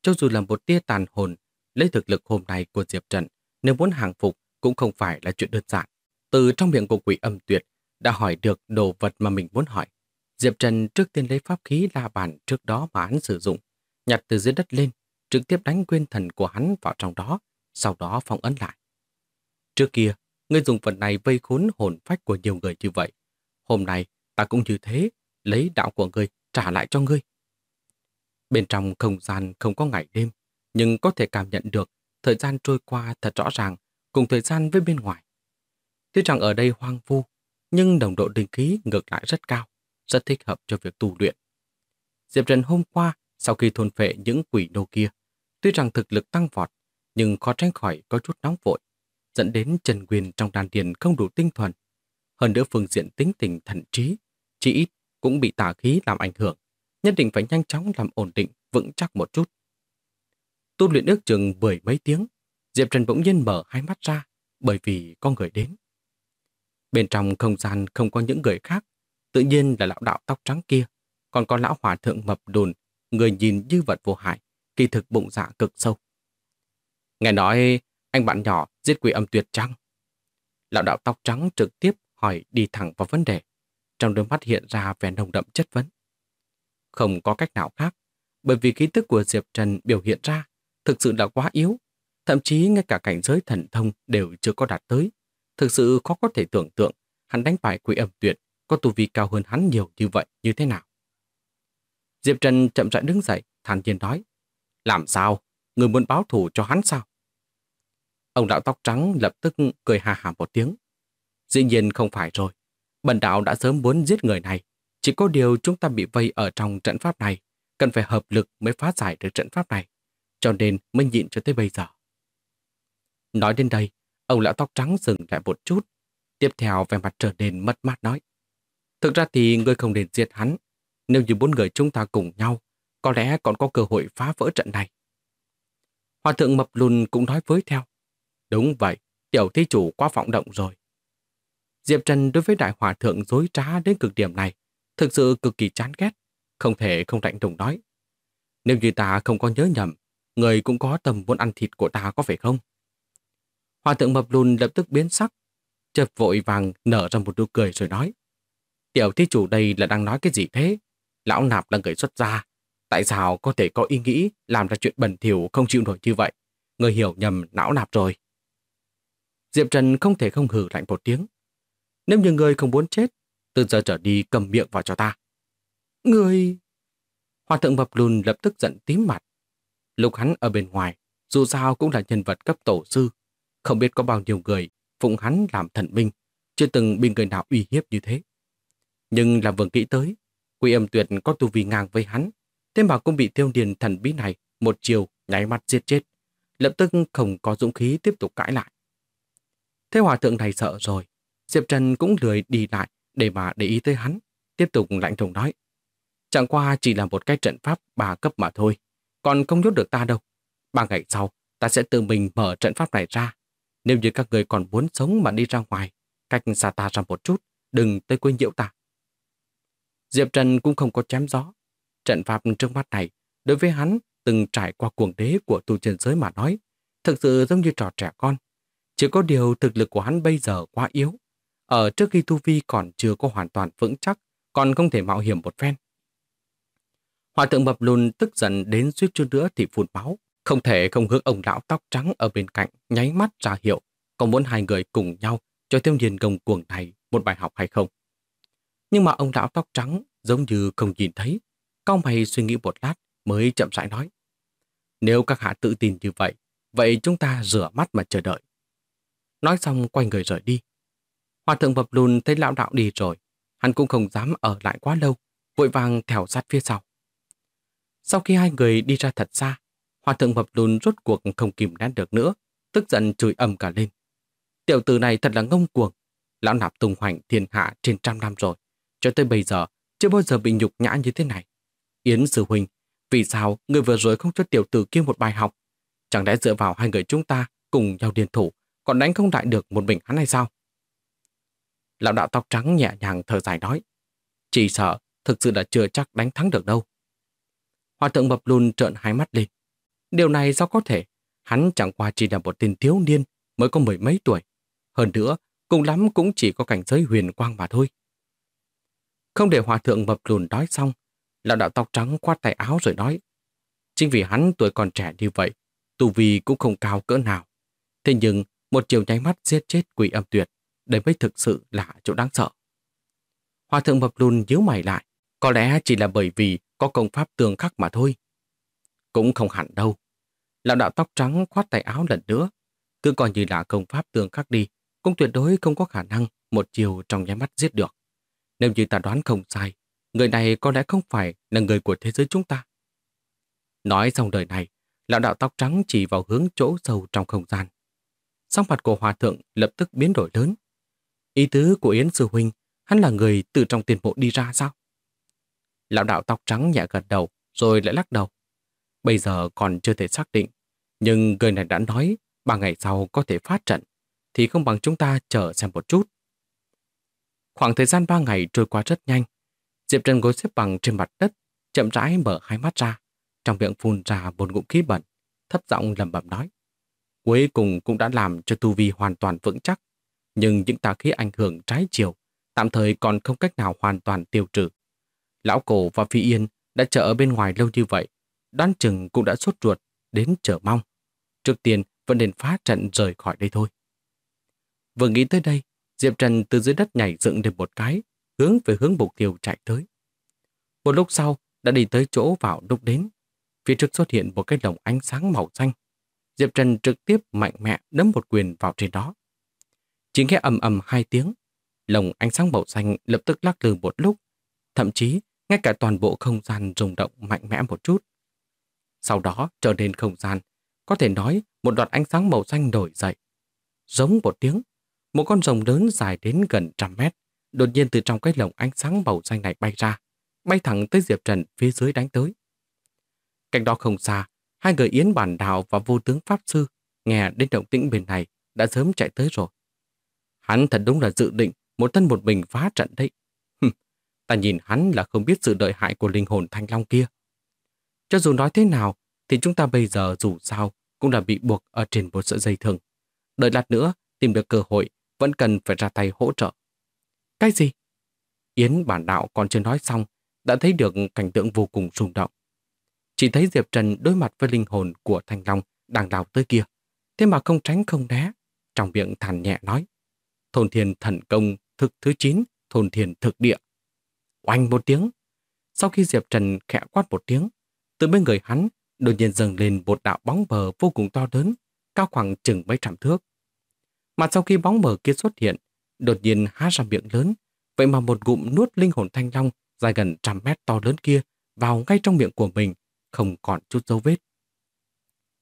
Cho dù là một tia tàn hồn, lấy thực lực hôm nay của Diệp trận nếu muốn hàng phục cũng không phải là chuyện đơn giản. Từ trong miệng của quỷ âm tuyệt, đã hỏi được đồ vật mà mình muốn hỏi. Diệp Trần trước tiên lấy pháp khí la bàn trước đó mà hắn sử dụng, nhặt từ dưới đất lên, trực tiếp đánh nguyên thần của hắn vào trong đó, sau đó phong ấn lại. Trước kia, ngươi dùng vật này vây khốn hồn phách của nhiều người như vậy. Hôm nay, ta cũng như thế, lấy đạo của ngươi trả lại cho ngươi. Bên trong không gian không có ngày đêm, nhưng có thể cảm nhận được thời gian trôi qua thật rõ ràng cùng thời gian với bên ngoài. Tuy rằng ở đây hoang vu, nhưng đồng độ linh khí ngược lại rất cao, rất thích hợp cho việc tu luyện. Diệp Trần hôm qua sau khi thôn phệ những quỷ đô kia, tuy rằng thực lực tăng vọt, nhưng khó tránh khỏi có chút nóng vội, dẫn đến Trần Quyền trong đàn điền không đủ tinh thuần. Hơn nữa phương diện tính tình thần trí, chỉ ít cũng bị tà khí làm ảnh hưởng, nhất định phải nhanh chóng làm ổn định, vững chắc một chút. Tu luyện ước chừng mười mấy tiếng, Diệp Trần bỗng nhiên mở hai mắt ra, bởi vì có người đến. Bên trong không gian không có những người khác, tự nhiên là lão đạo tóc trắng kia, còn có lão hòa thượng mập đùn người nhìn như vật vô hại, kỳ thực bụng dạ cực sâu. Nghe nói anh bạn nhỏ giết quỷ âm tuyệt trăng. Lão đạo tóc trắng trực tiếp hỏi đi thẳng vào vấn đề, trong đôi mắt hiện ra vẻ nồng đậm chất vấn. Không có cách nào khác, bởi vì khí tức của Diệp Trần biểu hiện ra thực sự là quá yếu, thậm chí ngay cả cảnh giới thần thông đều chưa có đạt tới. Thực sự khó có thể tưởng tượng hắn đánh bại quỷ âm tuyệt có tu vi cao hơn hắn nhiều như vậy như thế nào. Diệp Trần chậm rãi đứng dậy, thản nhiên nói. Làm sao? Người muốn báo thù cho hắn sao? Ông đạo tóc trắng lập tức cười hà hà một tiếng. Dĩ nhiên không phải rồi. Bần đạo đã sớm muốn giết người này. Chỉ có điều chúng ta bị vây ở trong trận pháp này. Cần phải hợp lực mới phá giải được trận pháp này. Cho nên mới nhịn cho tới bây giờ. Nói đến đây, ông lão tóc trắng dừng lại một chút. Tiếp theo về mặt trở nên mất mát nói. Thực ra thì ngươi không nên giết hắn. Nếu như bốn người chúng ta cùng nhau, có lẽ còn có cơ hội phá vỡ trận này. Hòa thượng mập lùn cũng nói với theo. Đúng vậy, tiểu thi chủ quá vọng động rồi. Diệp Trần đối với đại hòa thượng dối trá đến cực điểm này, thực sự cực kỳ chán ghét, không thể không lạnh đồng nói. Nếu như ta không có nhớ nhầm, người cũng có tầm muốn ăn thịt của ta có phải không? Hòa thượng mập lùn lập tức biến sắc, chợt vội vàng nở ra một nụ cười rồi nói. Tiểu thi chủ đây là đang nói cái gì thế? lão nạp là người xuất gia. Tại sao có thể có ý nghĩ làm ra chuyện bẩn thỉu không chịu nổi như vậy? Người hiểu nhầm lão nạp rồi. Diệp Trần không thể không hử lạnh một tiếng. Nếu như người không muốn chết, từ giờ trở đi cầm miệng vào cho ta. người Hòa thượng Mập Lùn lập tức giận tím mặt. Lục hắn ở bên ngoài, dù sao cũng là nhân vật cấp tổ sư. Không biết có bao nhiêu người phụng hắn làm thần minh, chưa từng bị người nào uy hiếp như thế. Nhưng làm vườn kỹ tới, Quy âm tuyệt có tu vi ngang với hắn, thế mà cũng bị tiêu điền thần bí này một chiều nháy mắt giết chết. Lập tức không có dũng khí tiếp tục cãi lại. Thế hòa thượng này sợ rồi, Diệp Trần cũng lười đi lại để mà để ý tới hắn, tiếp tục lạnh lùng nói. Chẳng qua chỉ là một cái trận pháp ba cấp mà thôi, còn không nhốt được ta đâu. Ba ngày sau, ta sẽ tự mình mở trận pháp này ra. Nếu như các người còn muốn sống mà đi ra ngoài, cách xa ta ra một chút, đừng tới quên nhiễu ta. Diệp Trần cũng không có chém gió. Trận pháp trước mắt này, đối với hắn từng trải qua cuồng đế của tu chân giới mà nói, thực sự giống như trò trẻ con. Chỉ có điều thực lực của hắn bây giờ quá yếu. Ở trước khi tu vi còn chưa có hoàn toàn vững chắc, còn không thể mạo hiểm một phen. Hòa thượng mập lùn tức giận đến suýt chút nữa thì phun máu, không thể không hướng ông lão tóc trắng ở bên cạnh nháy mắt ra hiệu, còn muốn hai người cùng nhau cho tiêu nhiên công cuồng này một bài học hay không. Nhưng mà ông lão tóc trắng giống như không nhìn thấy. Cao mày suy nghĩ một lát mới chậm rãi nói. Nếu các hạ tự tin như vậy, vậy chúng ta rửa mắt mà chờ đợi. Nói xong quay người rời đi. Hòa thượng vập lùn thấy lão đạo đi rồi, hắn cũng không dám ở lại quá lâu, vội vàng theo sát phía sau. Sau khi hai người đi ra thật xa, hòa thượng vập lùn rốt cuộc không kìm nén được nữa, tức giận chửi ầm cả lên. Tiểu tử này thật là ngông cuồng, lão nạp tung hoành thiên hạ trên trăm năm rồi, cho tới bây giờ, chưa bao giờ bị nhục nhã như thế này. Yến Sư Huynh, vì sao người vừa rồi không cho tiểu tử kia một bài học? Chẳng lẽ dựa vào hai người chúng ta cùng nhau điên thủ, còn đánh không lại được một mình hắn hay sao? Lão đạo tóc trắng nhẹ nhàng thở dài nói. Chỉ sợ, thực sự là chưa chắc đánh thắng được đâu. Hòa thượng mập lùn trợn hai mắt lên. Điều này sao có thể? Hắn chẳng qua chỉ là một tên thiếu niên mới có mười mấy tuổi. Hơn nữa, cùng lắm cũng chỉ có cảnh giới huyền quang mà thôi. Không để hòa thượng mập lùn đói xong, lão đạo tóc trắng quát tay áo rồi nói. Chính vì hắn tuổi còn trẻ như vậy, tu vi cũng không cao cỡ nào. Thế nhưng, một chiều nháy mắt giết chết quỷ âm tuyệt, đây mới thực sự là chỗ đáng sợ. Hòa thượng mập lùn nhíu mày lại, có lẽ chỉ là bởi vì có công pháp tương khắc mà thôi. Cũng không hẳn đâu. Lão đạo tóc trắng khoát tay áo lần nữa, cứ coi như là công pháp tương khắc đi, cũng tuyệt đối không có khả năng một chiều trong nháy mắt giết được. Nếu như ta đoán không sai, người này có lẽ không phải là người của thế giới chúng ta. Nói xong lời này, lão đạo tóc trắng chỉ vào hướng chỗ sâu trong không gian. sắc mặt của hòa thượng lập tức biến đổi lớn. Ý tứ của Yến Sư Huynh, hắn là người từ trong tiền bộ đi ra sao? Lão đạo tóc trắng nhẹ gật đầu, rồi lại lắc đầu. Bây giờ còn chưa thể xác định, nhưng người này đã nói ba ngày sau có thể phát trận, thì không bằng chúng ta chờ xem một chút. Khoảng thời gian ba ngày trôi qua rất nhanh. Diệp Trần gối xếp bằng trên mặt đất, chậm rãi mở hai mắt ra, trong miệng phun ra một ngụm khí bẩn, thấp giọng lầm bẩm nói. Cuối cùng cũng đã làm cho tu vi hoàn toàn vững chắc, nhưng những tà khí ảnh hưởng trái chiều tạm thời còn không cách nào hoàn toàn tiêu trừ. Lão cổ và Phi Yên đã chờ ở bên ngoài lâu như vậy, đoán chừng cũng đã sốt ruột, đến chờ mong. Trước tiên vẫn nên phá trận rời khỏi đây thôi. Vừa nghĩ tới đây, Diệp Trần từ dưới đất nhảy dựng lên một cái, hướng về hướng mục tiêu chạy tới. Một lúc sau, đã đi tới chỗ vào lúc đến. Phía trước xuất hiện một cái lồng ánh sáng màu xanh. Diệp Trần trực tiếp mạnh mẽ đấm một quyền vào trên đó. Chỉ nghe ầm ầm hai tiếng, lồng ánh sáng màu xanh lập tức lắc lư một lúc, thậm chí ngay cả toàn bộ không gian rung động mạnh mẽ một chút. Sau đó trở nên không gian, có thể nói một đoạn ánh sáng màu xanh nổi dậy. Giống một tiếng, một con rồng lớn dài đến gần trăm mét, đột nhiên từ trong cái lồng ánh sáng màu xanh này bay ra, bay thẳng tới Diệp Trần phía dưới đánh tới. Cạnh đó không xa, hai người Yến Bản Đạo và vô tướng Pháp Sư nghe đến động tĩnh bên này đã sớm chạy tới rồi. Hắn thật đúng là dự định một thân một mình phá trận đấy. Ta nhìn hắn là không biết sự đợi hại của linh hồn thanh long kia. Cho dù nói thế nào, thì chúng ta bây giờ dù sao cũng đã bị buộc ở trên một sợi dây thừng. Đợi lát nữa, tìm được cơ hội, vẫn cần phải ra tay hỗ trợ. Cái gì? Yến bản đạo còn chưa nói xong, đã thấy được cảnh tượng vô cùng rung động. Chỉ thấy Diệp Trần đối mặt với linh hồn của Thanh Long đang đào tới kia, thế mà không tránh không né, trong miệng thản nhẹ nói. Thôn thiền thần công thực thứ 9, thôn thiền thực địa. Oanh một tiếng. Sau khi Diệp Trần khẽ quát một tiếng, từ bên người hắn đột nhiên dâng lên một đạo bóng bờ vô cùng to lớn, cao khoảng chừng mấy trăm thước, mà sau khi bóng mờ kia xuất hiện, đột nhiên há ra miệng lớn, vậy mà một gụm nuốt linh hồn thanh long dài gần trăm mét to lớn kia vào ngay trong miệng của mình, không còn chút dấu vết.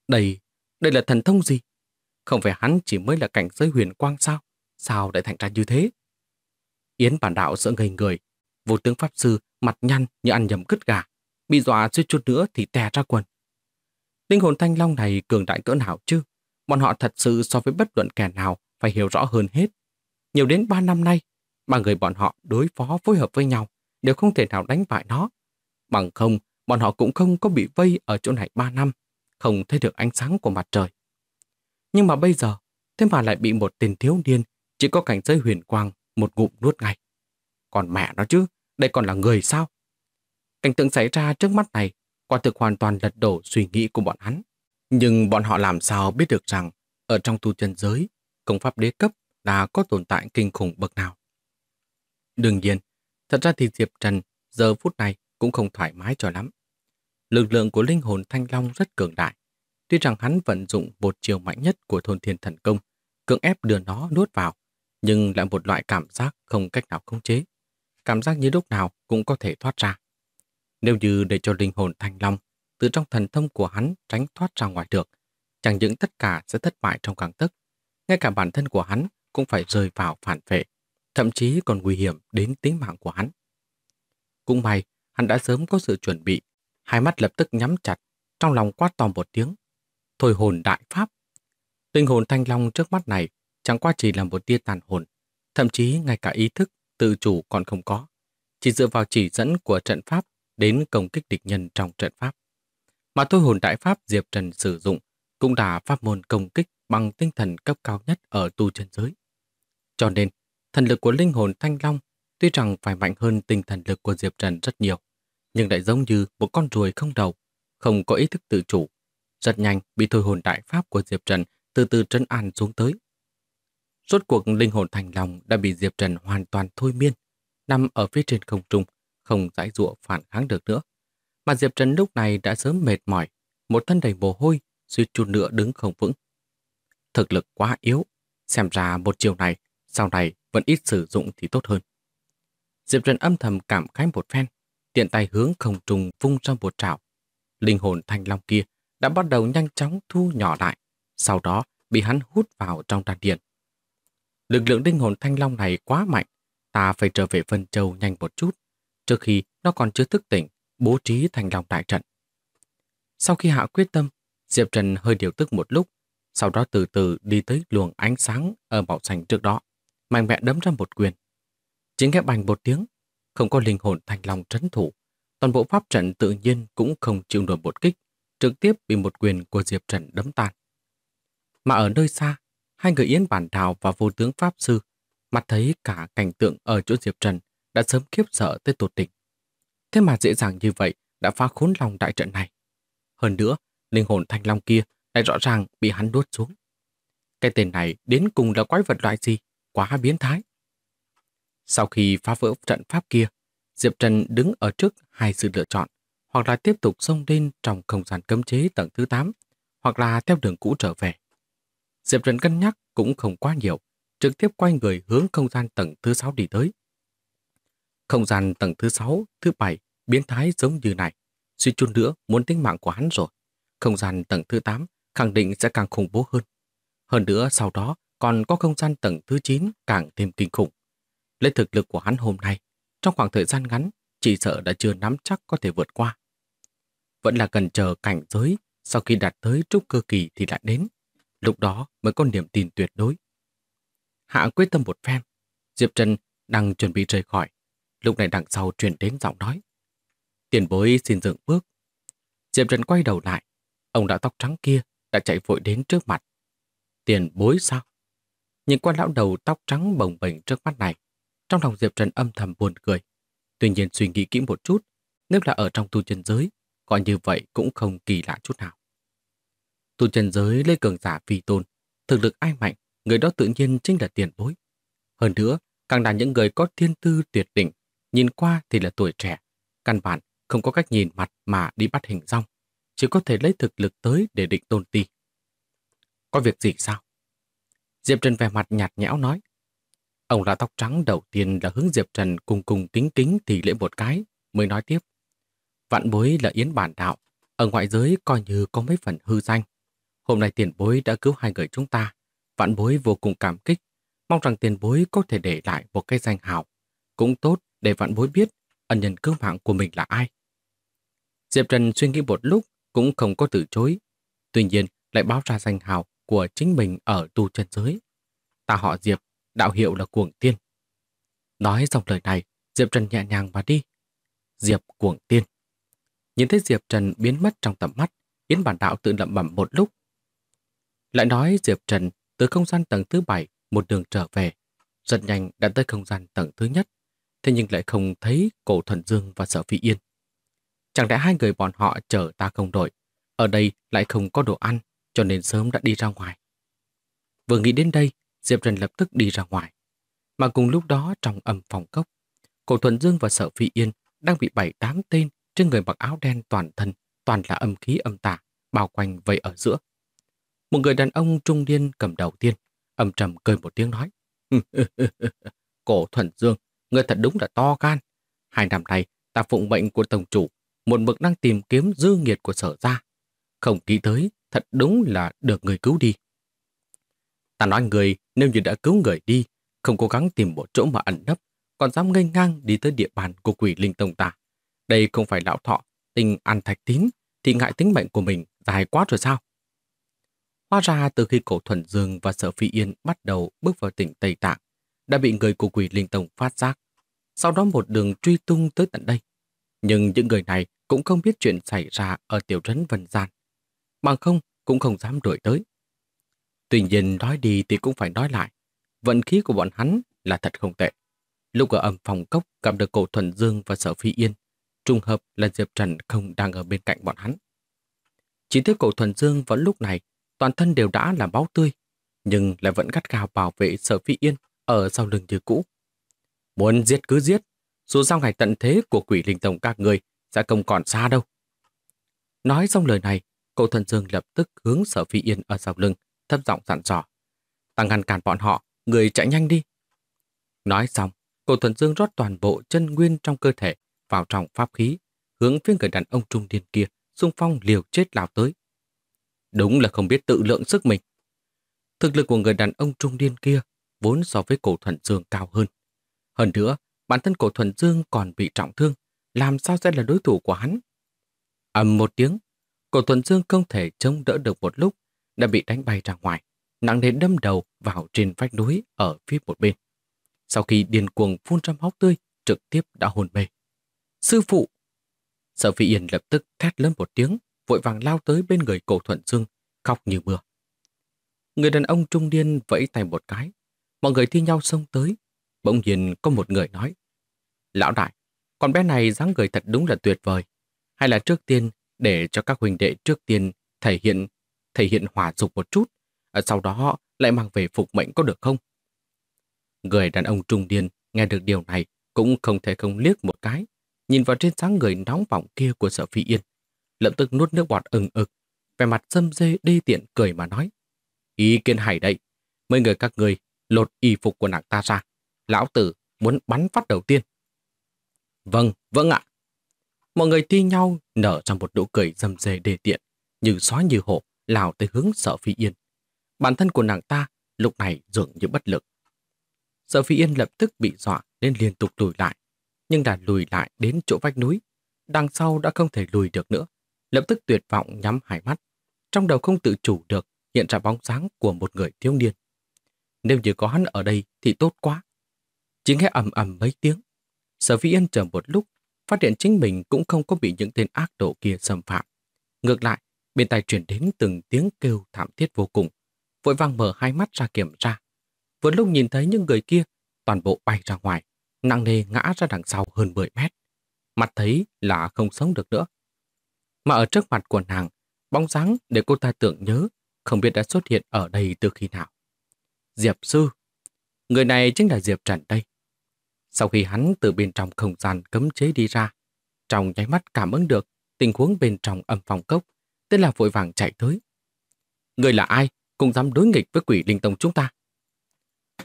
Đây, đây là thần thông gì? Không phải hắn chỉ mới là cảnh giới huyền quang sao? Sao lại thành ra như thế? Yến bản đạo sợ ngây người, vô tướng pháp sư mặt nhăn như ăn nhầm cứt gà, bị dọa suýt chút nữa thì tè ra quần. Linh hồn thanh long này cường đại cỡ nào chứ? Bọn họ thật sự so với bất luận kẻ nào phải hiểu rõ hơn hết. Nhiều đến ba năm nay, ba người bọn họ đối phó phối hợp với nhau đều không thể nào đánh bại nó. Bằng không, bọn họ cũng không có bị vây ở chỗ này ba năm, không thấy được ánh sáng của mặt trời. Nhưng mà bây giờ, thế mà lại bị một tên thiếu niên chỉ có cảnh giới huyền quang một ngụm nuốt ngay. Còn mẹ nó chứ, đây còn là người sao? Cảnh tượng xảy ra trước mắt này quả thực hoàn toàn lật đổ suy nghĩ của bọn hắn. Nhưng bọn họ làm sao biết được rằng ở trong tu chân giới công pháp đế cấp đã có tồn tại kinh khủng bậc nào. Đương nhiên, thật ra thì Diệp Trần giờ phút này cũng không thoải mái cho lắm. Lực lượng của linh hồn Thanh Long rất cường đại. Tuy rằng hắn vận dụng một chiều mạnh nhất của thôn thiên thần công, cưỡng ép đưa nó nuốt vào, nhưng lại một loại cảm giác không cách nào khống chế. Cảm giác như lúc nào cũng có thể thoát ra. Nếu như để cho linh hồn Thanh Long từ trong thần thông của hắn tránh thoát ra ngoài được, chẳng những tất cả sẽ thất bại trong càng tức, ngay cả bản thân của hắn cũng phải rơi vào phản vệ, thậm chí còn nguy hiểm đến tính mạng của hắn. Cũng may, hắn đã sớm có sự chuẩn bị, hai mắt lập tức nhắm chặt, trong lòng quát to một tiếng. Thôi hồn đại pháp! Tinh hồn thanh long trước mắt này chẳng qua chỉ là một tia tàn hồn, thậm chí ngay cả ý thức, tự chủ còn không có. Chỉ dựa vào chỉ dẫn của trận pháp đến công kích địch nhân trong trận pháp. Mà thôi hồn đại pháp Diệp Trần sử dụng cũng là pháp môn công kích bằng tinh thần cấp cao nhất ở tu chân giới. Cho nên, thần lực của linh hồn Thanh Long tuy rằng phải mạnh hơn tinh thần lực của Diệp Trần rất nhiều, nhưng lại giống như một con ruồi không đầu, không có ý thức tự chủ. Rất nhanh bị thôi hồn đại pháp của Diệp Trần từ từ trấn an xuống tới. Rốt cuộc linh hồn Thanh Long đã bị Diệp Trần hoàn toàn thôi miên, nằm ở phía trên không trung, không giải dụa phản kháng được nữa. Mà Diệp Trần lúc này đã sớm mệt mỏi, một thân đầy mồ hôi, suy chút nữa đứng không vững thực lực quá yếu. Xem ra một chiều này, sau này vẫn ít sử dụng thì tốt hơn. Diệp Trần âm thầm cảm khái một phen, tiện tay hướng không trùng vung ra một trảo. Linh hồn thanh long kia đã bắt đầu nhanh chóng thu nhỏ lại, sau đó bị hắn hút vào trong đan điện. Lực lượng linh hồn thanh long này quá mạnh, ta phải trở về Vân Châu nhanh một chút, trước khi nó còn chưa thức tỉnh, bố trí thanh long đại trận. Sau khi hạ quyết tâm, Diệp Trần hơi điều tức một lúc, sau đó từ từ đi tới luồng ánh sáng ở màu xanh trước đó, mạnh mẽ đấm ra một quyền. Chính nghe bành một tiếng, không có linh hồn thành lòng trấn thủ, toàn bộ pháp trận tự nhiên cũng không chịu nổi một kích, trực tiếp bị một quyền của Diệp Trần đấm tan. Mà ở nơi xa, hai người Yến Bản Đào và vô tướng Pháp Sư mặt thấy cả cảnh tượng ở chỗ Diệp Trần đã sớm khiếp sợ tới tột đỉnh. Thế mà dễ dàng như vậy đã phá khốn lòng đại trận này. Hơn nữa, linh hồn thanh long kia lại rõ ràng bị hắn đuốt xuống. Cái tên này đến cùng là quái vật loại gì, quá biến thái. Sau khi phá vỡ trận pháp kia, Diệp Trần đứng ở trước hai sự lựa chọn, hoặc là tiếp tục xông lên trong không gian cấm chế tầng thứ 8, hoặc là theo đường cũ trở về. Diệp Trần cân nhắc cũng không quá nhiều, trực tiếp quay người hướng không gian tầng thứ 6 đi tới. Không gian tầng thứ 6, thứ 7, biến thái giống như này, suy chút nữa muốn tính mạng của hắn rồi. Không gian tầng thứ 8 khẳng định sẽ càng khủng bố hơn. Hơn nữa sau đó còn có không gian tầng thứ 9 càng thêm kinh khủng. Lấy thực lực của hắn hôm nay, trong khoảng thời gian ngắn, chỉ sợ đã chưa nắm chắc có thể vượt qua. Vẫn là cần chờ cảnh giới, sau khi đạt tới trúc cơ kỳ thì lại đến. Lúc đó mới có niềm tin tuyệt đối. Hạ quyết tâm một phen, Diệp Trần đang chuẩn bị rời khỏi. Lúc này đằng sau truyền đến giọng nói. Tiền bối xin dừng bước. Diệp Trần quay đầu lại. Ông đã tóc trắng kia đã chạy vội đến trước mặt. Tiền bối sao? Nhìn qua lão đầu tóc trắng bồng bềnh trước mắt này, trong lòng Diệp Trần âm thầm buồn cười. Tuy nhiên suy nghĩ kỹ một chút, nếu là ở trong tu chân giới, coi như vậy cũng không kỳ lạ chút nào. Tu chân giới lấy cường giả phi tôn, thực lực ai mạnh, người đó tự nhiên chính là tiền bối. Hơn nữa, càng là những người có thiên tư tuyệt đỉnh, nhìn qua thì là tuổi trẻ, căn bản không có cách nhìn mặt mà đi bắt hình rong chỉ có thể lấy thực lực tới để định tôn ti. Có việc gì sao? Diệp Trần vẻ mặt nhạt nhẽo nói. Ông là tóc trắng đầu tiên là hướng Diệp Trần cùng cùng kính kính thì lễ một cái, mới nói tiếp. Vạn bối là yến bản đạo, ở ngoại giới coi như có mấy phần hư danh. Hôm nay tiền bối đã cứu hai người chúng ta, vạn bối vô cùng cảm kích, mong rằng tiền bối có thể để lại một cái danh hào. Cũng tốt để vạn bối biết ân nhân cứu mạng của mình là ai. Diệp Trần suy nghĩ một lúc cũng không có từ chối. Tuy nhiên, lại báo ra danh hào của chính mình ở tu chân giới. Ta họ Diệp, đạo hiệu là Cuồng Tiên. Nói xong lời này, Diệp Trần nhẹ nhàng mà đi. Diệp Cuồng Tiên. Nhìn thấy Diệp Trần biến mất trong tầm mắt, Yến Bản Đạo tự lẩm bẩm một lúc. Lại nói Diệp Trần từ không gian tầng thứ bảy một đường trở về, rất nhanh đã tới không gian tầng thứ nhất, thế nhưng lại không thấy cổ thuần dương và sở phi yên Chẳng lẽ hai người bọn họ chờ ta không đội ở đây lại không có đồ ăn, cho nên sớm đã đi ra ngoài. Vừa nghĩ đến đây, Diệp Trần lập tức đi ra ngoài. Mà cùng lúc đó trong âm phòng cốc, Cổ thuận Dương và Sở Phi Yên đang bị bảy tám tên trên người mặc áo đen toàn thân, toàn là âm khí âm tà, bao quanh vây ở giữa. Một người đàn ông trung niên cầm đầu tiên, âm trầm cười một tiếng nói. Cổ thuận Dương, người thật đúng là to gan. Hai năm nay, ta phụng mệnh của Tổng chủ một mực đang tìm kiếm dư nghiệt của sở ra. Không ký tới, thật đúng là được người cứu đi. Ta nói người, nếu như đã cứu người đi, không cố gắng tìm một chỗ mà ẩn nấp, còn dám ngây ngang đi tới địa bàn của quỷ linh tông ta. Đây không phải lão thọ, tình ăn thạch tín, thì ngại tính mệnh của mình dài quá rồi sao? Hóa ra từ khi cổ thuần dương và sở phi yên bắt đầu bước vào tỉnh Tây Tạng, đã bị người của quỷ linh tông phát giác. Sau đó một đường truy tung tới tận đây. Nhưng những người này cũng không biết chuyện xảy ra ở tiểu trấn Vân Gian. Bằng không, cũng không dám đuổi tới. Tuy nhiên nói đi thì cũng phải nói lại. Vận khí của bọn hắn là thật không tệ. Lúc ở âm phòng cốc gặp được cổ thuần dương và sở phi yên. Trùng hợp là Diệp Trần không đang ở bên cạnh bọn hắn. Chỉ thấy cổ thuần dương vẫn lúc này, toàn thân đều đã là máu tươi, nhưng lại vẫn gắt gào bảo vệ sở phi yên ở sau lưng như cũ. Muốn giết cứ giết, dù sao ngày tận thế của quỷ linh tông các người sẽ không còn xa đâu. Nói xong lời này, cổ thần dương lập tức hướng sở phi yên ở sau lưng, thấp giọng dặn dò. Ta ngăn cản bọn họ, người chạy nhanh đi. Nói xong, cổ thần dương rót toàn bộ chân nguyên trong cơ thể vào trong pháp khí, hướng phía người đàn ông trung niên kia, xung phong liều chết lao tới. Đúng là không biết tự lượng sức mình. Thực lực của người đàn ông trung niên kia vốn so với cổ thuần dương cao hơn. Hơn nữa, bản thân cổ thuần dương còn bị trọng thương, làm sao sẽ là đối thủ của hắn? ầm một tiếng, cổ thuần dương không thể chống đỡ được một lúc, đã bị đánh bay ra ngoài, nặng nề đâm đầu vào trên vách núi ở phía một bên. Sau khi điền cuồng phun trăm hóc tươi, trực tiếp đã hồn mê. Sư phụ! Sở Phi Yên lập tức thét lớn một tiếng, vội vàng lao tới bên người cổ thuận dương, khóc như mưa. Người đàn ông trung niên vẫy tay một cái, mọi người thi nhau xông tới. Bỗng nhiên có một người nói, Lão đại, con bé này dáng người thật đúng là tuyệt vời. Hay là trước tiên, để cho các huynh đệ trước tiên thể hiện thể hiện hỏa dục một chút, à, sau đó lại mang về phục mệnh có được không? Người đàn ông trung niên nghe được điều này cũng không thể không liếc một cái, nhìn vào trên dáng người nóng bỏng kia của sở phi yên, lập tức nuốt nước bọt ừng ực, vẻ mặt xâm dê đi tiện cười mà nói. Ý kiến hải đây, mấy người các người lột y phục của nàng ta ra, lão tử muốn bắn phát đầu tiên. Vâng, vâng ạ. Mọi người thi nhau nở trong một nụ cười dầm dề đề tiện, như xóa như hổ, lao tới hướng sợ phi yên. Bản thân của nàng ta lúc này dường như bất lực. sợ phi yên lập tức bị dọa nên liên tục lùi lại, nhưng đã lùi lại đến chỗ vách núi. Đằng sau đã không thể lùi được nữa, lập tức tuyệt vọng nhắm hai mắt. Trong đầu không tự chủ được hiện ra bóng dáng của một người thiếu niên. Nếu như có hắn ở đây thì tốt quá. Chỉ nghe ầm ầm mấy tiếng, Sở Vĩ Yên chờ một lúc, phát hiện chính mình cũng không có bị những tên ác độ kia xâm phạm. Ngược lại, bên tai chuyển đến từng tiếng kêu thảm thiết vô cùng, vội vàng mở hai mắt ra kiểm tra. Vừa lúc nhìn thấy những người kia, toàn bộ bay ra ngoài, nặng nề ngã ra đằng sau hơn 10 mét. Mặt thấy là không sống được nữa. Mà ở trước mặt của nàng, bóng dáng để cô ta tưởng nhớ, không biết đã xuất hiện ở đây từ khi nào. Diệp Sư Người này chính là Diệp Trần đây. Sau khi hắn từ bên trong không gian cấm chế đi ra, trong nháy mắt cảm ứng được tình huống bên trong âm phòng cốc, tên là vội vàng chạy tới. Người là ai cũng dám đối nghịch với quỷ linh tông chúng ta.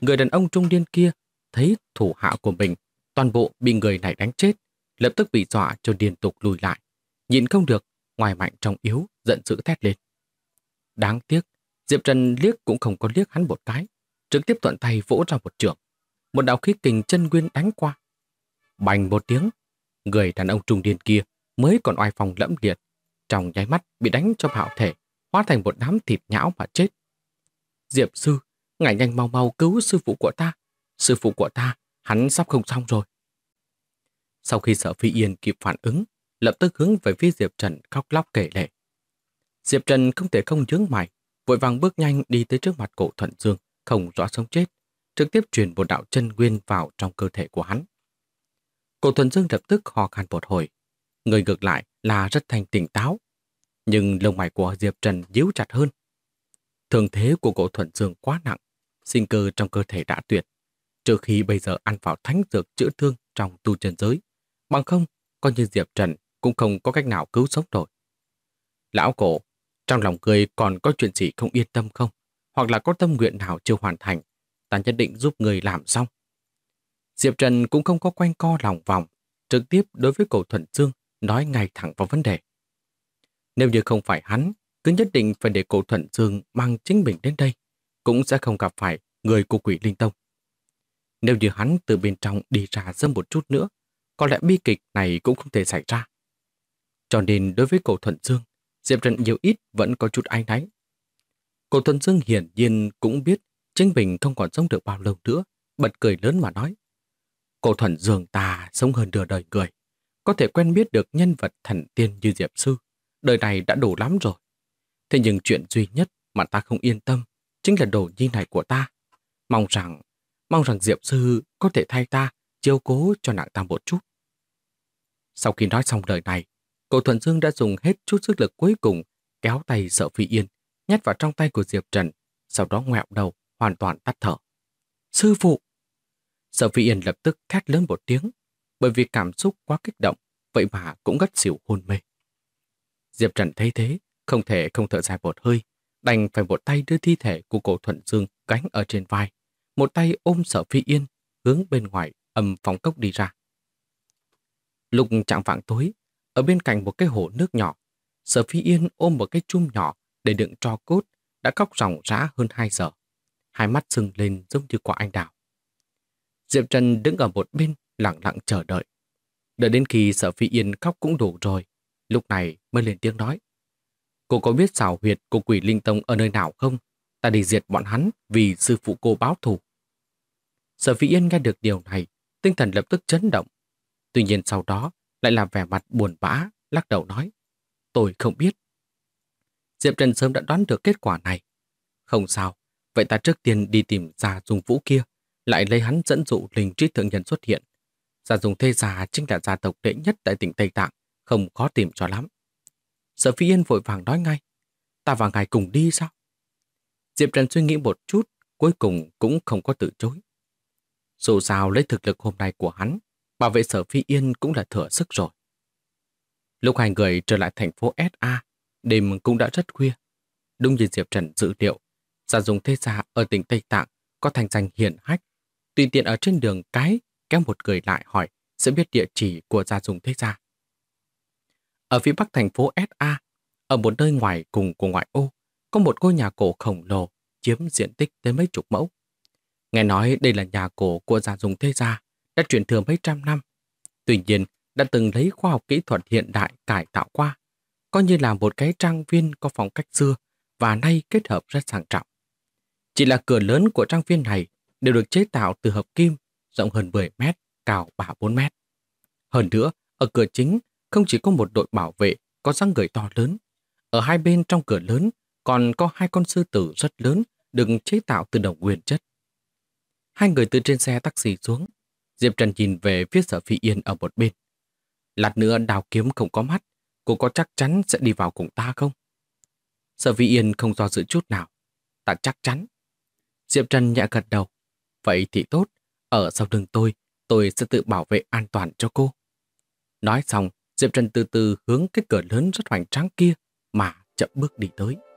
Người đàn ông trung niên kia thấy thủ hạ của mình toàn bộ bị người này đánh chết, lập tức bị dọa cho liên tục lùi lại. Nhìn không được, ngoài mạnh trong yếu, giận dữ thét lên. Đáng tiếc, Diệp Trần liếc cũng không có liếc hắn một cái, trực tiếp thuận tay vỗ ra một trường một đạo khí kình chân nguyên đánh qua. Bành một tiếng, người đàn ông trung niên kia mới còn oai phòng lẫm liệt, trong nháy mắt bị đánh cho bạo thể, hóa thành một đám thịt nhão mà chết. Diệp sư, ngài nhanh mau mau cứu sư phụ của ta. Sư phụ của ta, hắn sắp không xong rồi. Sau khi sở phi yên kịp phản ứng, lập tức hướng về phía Diệp Trần khóc lóc kể lệ. Diệp Trần không thể không nhướng mày, vội vàng bước nhanh đi tới trước mặt cổ thuận dương, không rõ sống chết, trực tiếp truyền một đạo chân nguyên vào trong cơ thể của hắn. Cổ thuần dương lập tức ho khan một hồi. Người ngược lại là rất thanh tỉnh táo, nhưng lông mày của Diệp Trần díu chặt hơn. Thường thế của cổ thuần dương quá nặng, sinh cơ trong cơ thể đã tuyệt. Trừ khi bây giờ ăn vào thánh dược chữa thương trong tu chân giới, bằng không, coi như Diệp Trần cũng không có cách nào cứu sống rồi. Lão cổ, trong lòng cười còn có chuyện gì không yên tâm không? Hoặc là có tâm nguyện nào chưa hoàn thành ta nhất định giúp người làm xong. Diệp Trần cũng không có quanh co lòng vòng, trực tiếp đối với cổ thuần dương nói ngay thẳng vào vấn đề. Nếu như không phải hắn, cứ nhất định phải để cổ thuận dương mang chính mình đến đây, cũng sẽ không gặp phải người của quỷ linh tông. Nếu như hắn từ bên trong đi ra dâm một chút nữa, có lẽ bi kịch này cũng không thể xảy ra. Cho nên đối với cổ thuận dương, Diệp Trần nhiều ít vẫn có chút ái náy. Cổ thuận dương hiển nhiên cũng biết Chính mình không còn sống được bao lâu nữa, bật cười lớn mà nói. Cổ thuần dường ta sống hơn nửa đời người, có thể quen biết được nhân vật thần tiên như Diệp Sư, đời này đã đủ lắm rồi. Thế nhưng chuyện duy nhất mà ta không yên tâm chính là đồ nhi này của ta. Mong rằng, mong rằng Diệp Sư có thể thay ta chiêu cố cho nàng ta một chút. Sau khi nói xong lời này, cổ thuần dương đã dùng hết chút sức lực cuối cùng kéo tay sợ phi yên, nhét vào trong tay của Diệp Trần, sau đó ngoẹo đầu, hoàn toàn tắt thở. Sư phụ! Sở Phi Yên lập tức thét lớn một tiếng, bởi vì cảm xúc quá kích động, vậy mà cũng ngất xỉu hôn mê. Diệp Trần thấy thế, không thể không thở dài một hơi, đành phải một tay đưa thi thể của cổ Thuận Dương gánh ở trên vai, một tay ôm Sở Phi Yên hướng bên ngoài âm phòng cốc đi ra. Lúc chạng vạng tối, ở bên cạnh một cái hồ nước nhỏ, Sở Phi Yên ôm một cái chum nhỏ để đựng tro cốt đã cóc ròng rã hơn 2 giờ hai mắt sưng lên giống như quả anh đào. Diệp Trần đứng ở một bên, lặng lặng chờ đợi. Đợi đến khi sợ Phi Yên khóc cũng đủ rồi, lúc này mới lên tiếng nói. Cô có biết xảo huyệt của quỷ Linh Tông ở nơi nào không? Ta đi diệt bọn hắn vì sư phụ cô báo thù. Sở Phi Yên nghe được điều này, tinh thần lập tức chấn động. Tuy nhiên sau đó lại làm vẻ mặt buồn bã, lắc đầu nói. Tôi không biết. Diệp Trần sớm đã đoán được kết quả này. Không sao, Vậy ta trước tiên đi tìm Gia Dung Vũ kia, lại lấy hắn dẫn dụ linh trí thượng nhân xuất hiện. Gia Dung Thê Già chính là gia tộc đệ nhất tại tỉnh Tây Tạng, không khó tìm cho lắm. Sở Phi Yên vội vàng nói ngay, ta và ngài cùng đi sao? Diệp Trần suy nghĩ một chút, cuối cùng cũng không có từ chối. Dù sao lấy thực lực hôm nay của hắn, bảo vệ Sở Phi Yên cũng là thừa sức rồi. Lúc hai người trở lại thành phố SA, đêm cũng đã rất khuya. Đúng như Diệp Trần dự liệu, Giả dùng thế gia ở tỉnh Tây Tạng có thành danh hiện hách. Tùy tiện ở trên đường cái, kéo một người lại hỏi sẽ biết địa chỉ của gia dùng thế gia. Ở phía bắc thành phố SA, ở một nơi ngoài cùng của ngoại ô, có một ngôi nhà cổ khổng lồ chiếm diện tích tới mấy chục mẫu. Nghe nói đây là nhà cổ của gia dùng thế gia, đã truyền thừa mấy trăm năm. Tuy nhiên, đã từng lấy khoa học kỹ thuật hiện đại cải tạo qua, coi như là một cái trang viên có phong cách xưa và nay kết hợp rất sang trọng. Chỉ là cửa lớn của trang viên này đều được chế tạo từ hợp kim, rộng hơn 10 mét, cao 3-4 mét. Hơn nữa, ở cửa chính không chỉ có một đội bảo vệ có răng người to lớn. Ở hai bên trong cửa lớn còn có hai con sư tử rất lớn được chế tạo từ đồng nguyên chất. Hai người từ trên xe taxi xuống. Diệp Trần nhìn về phía sở phi yên ở một bên. Lát nữa đào kiếm không có mắt, cô có chắc chắn sẽ đi vào cùng ta không? Sở phi yên không do dự chút nào. Ta chắc chắn. Diệp Trần nhẹ gật đầu. Vậy thì tốt, ở sau lưng tôi, tôi sẽ tự bảo vệ an toàn cho cô. Nói xong, Diệp Trần từ từ hướng cái cửa lớn rất hoành tráng kia mà chậm bước đi tới.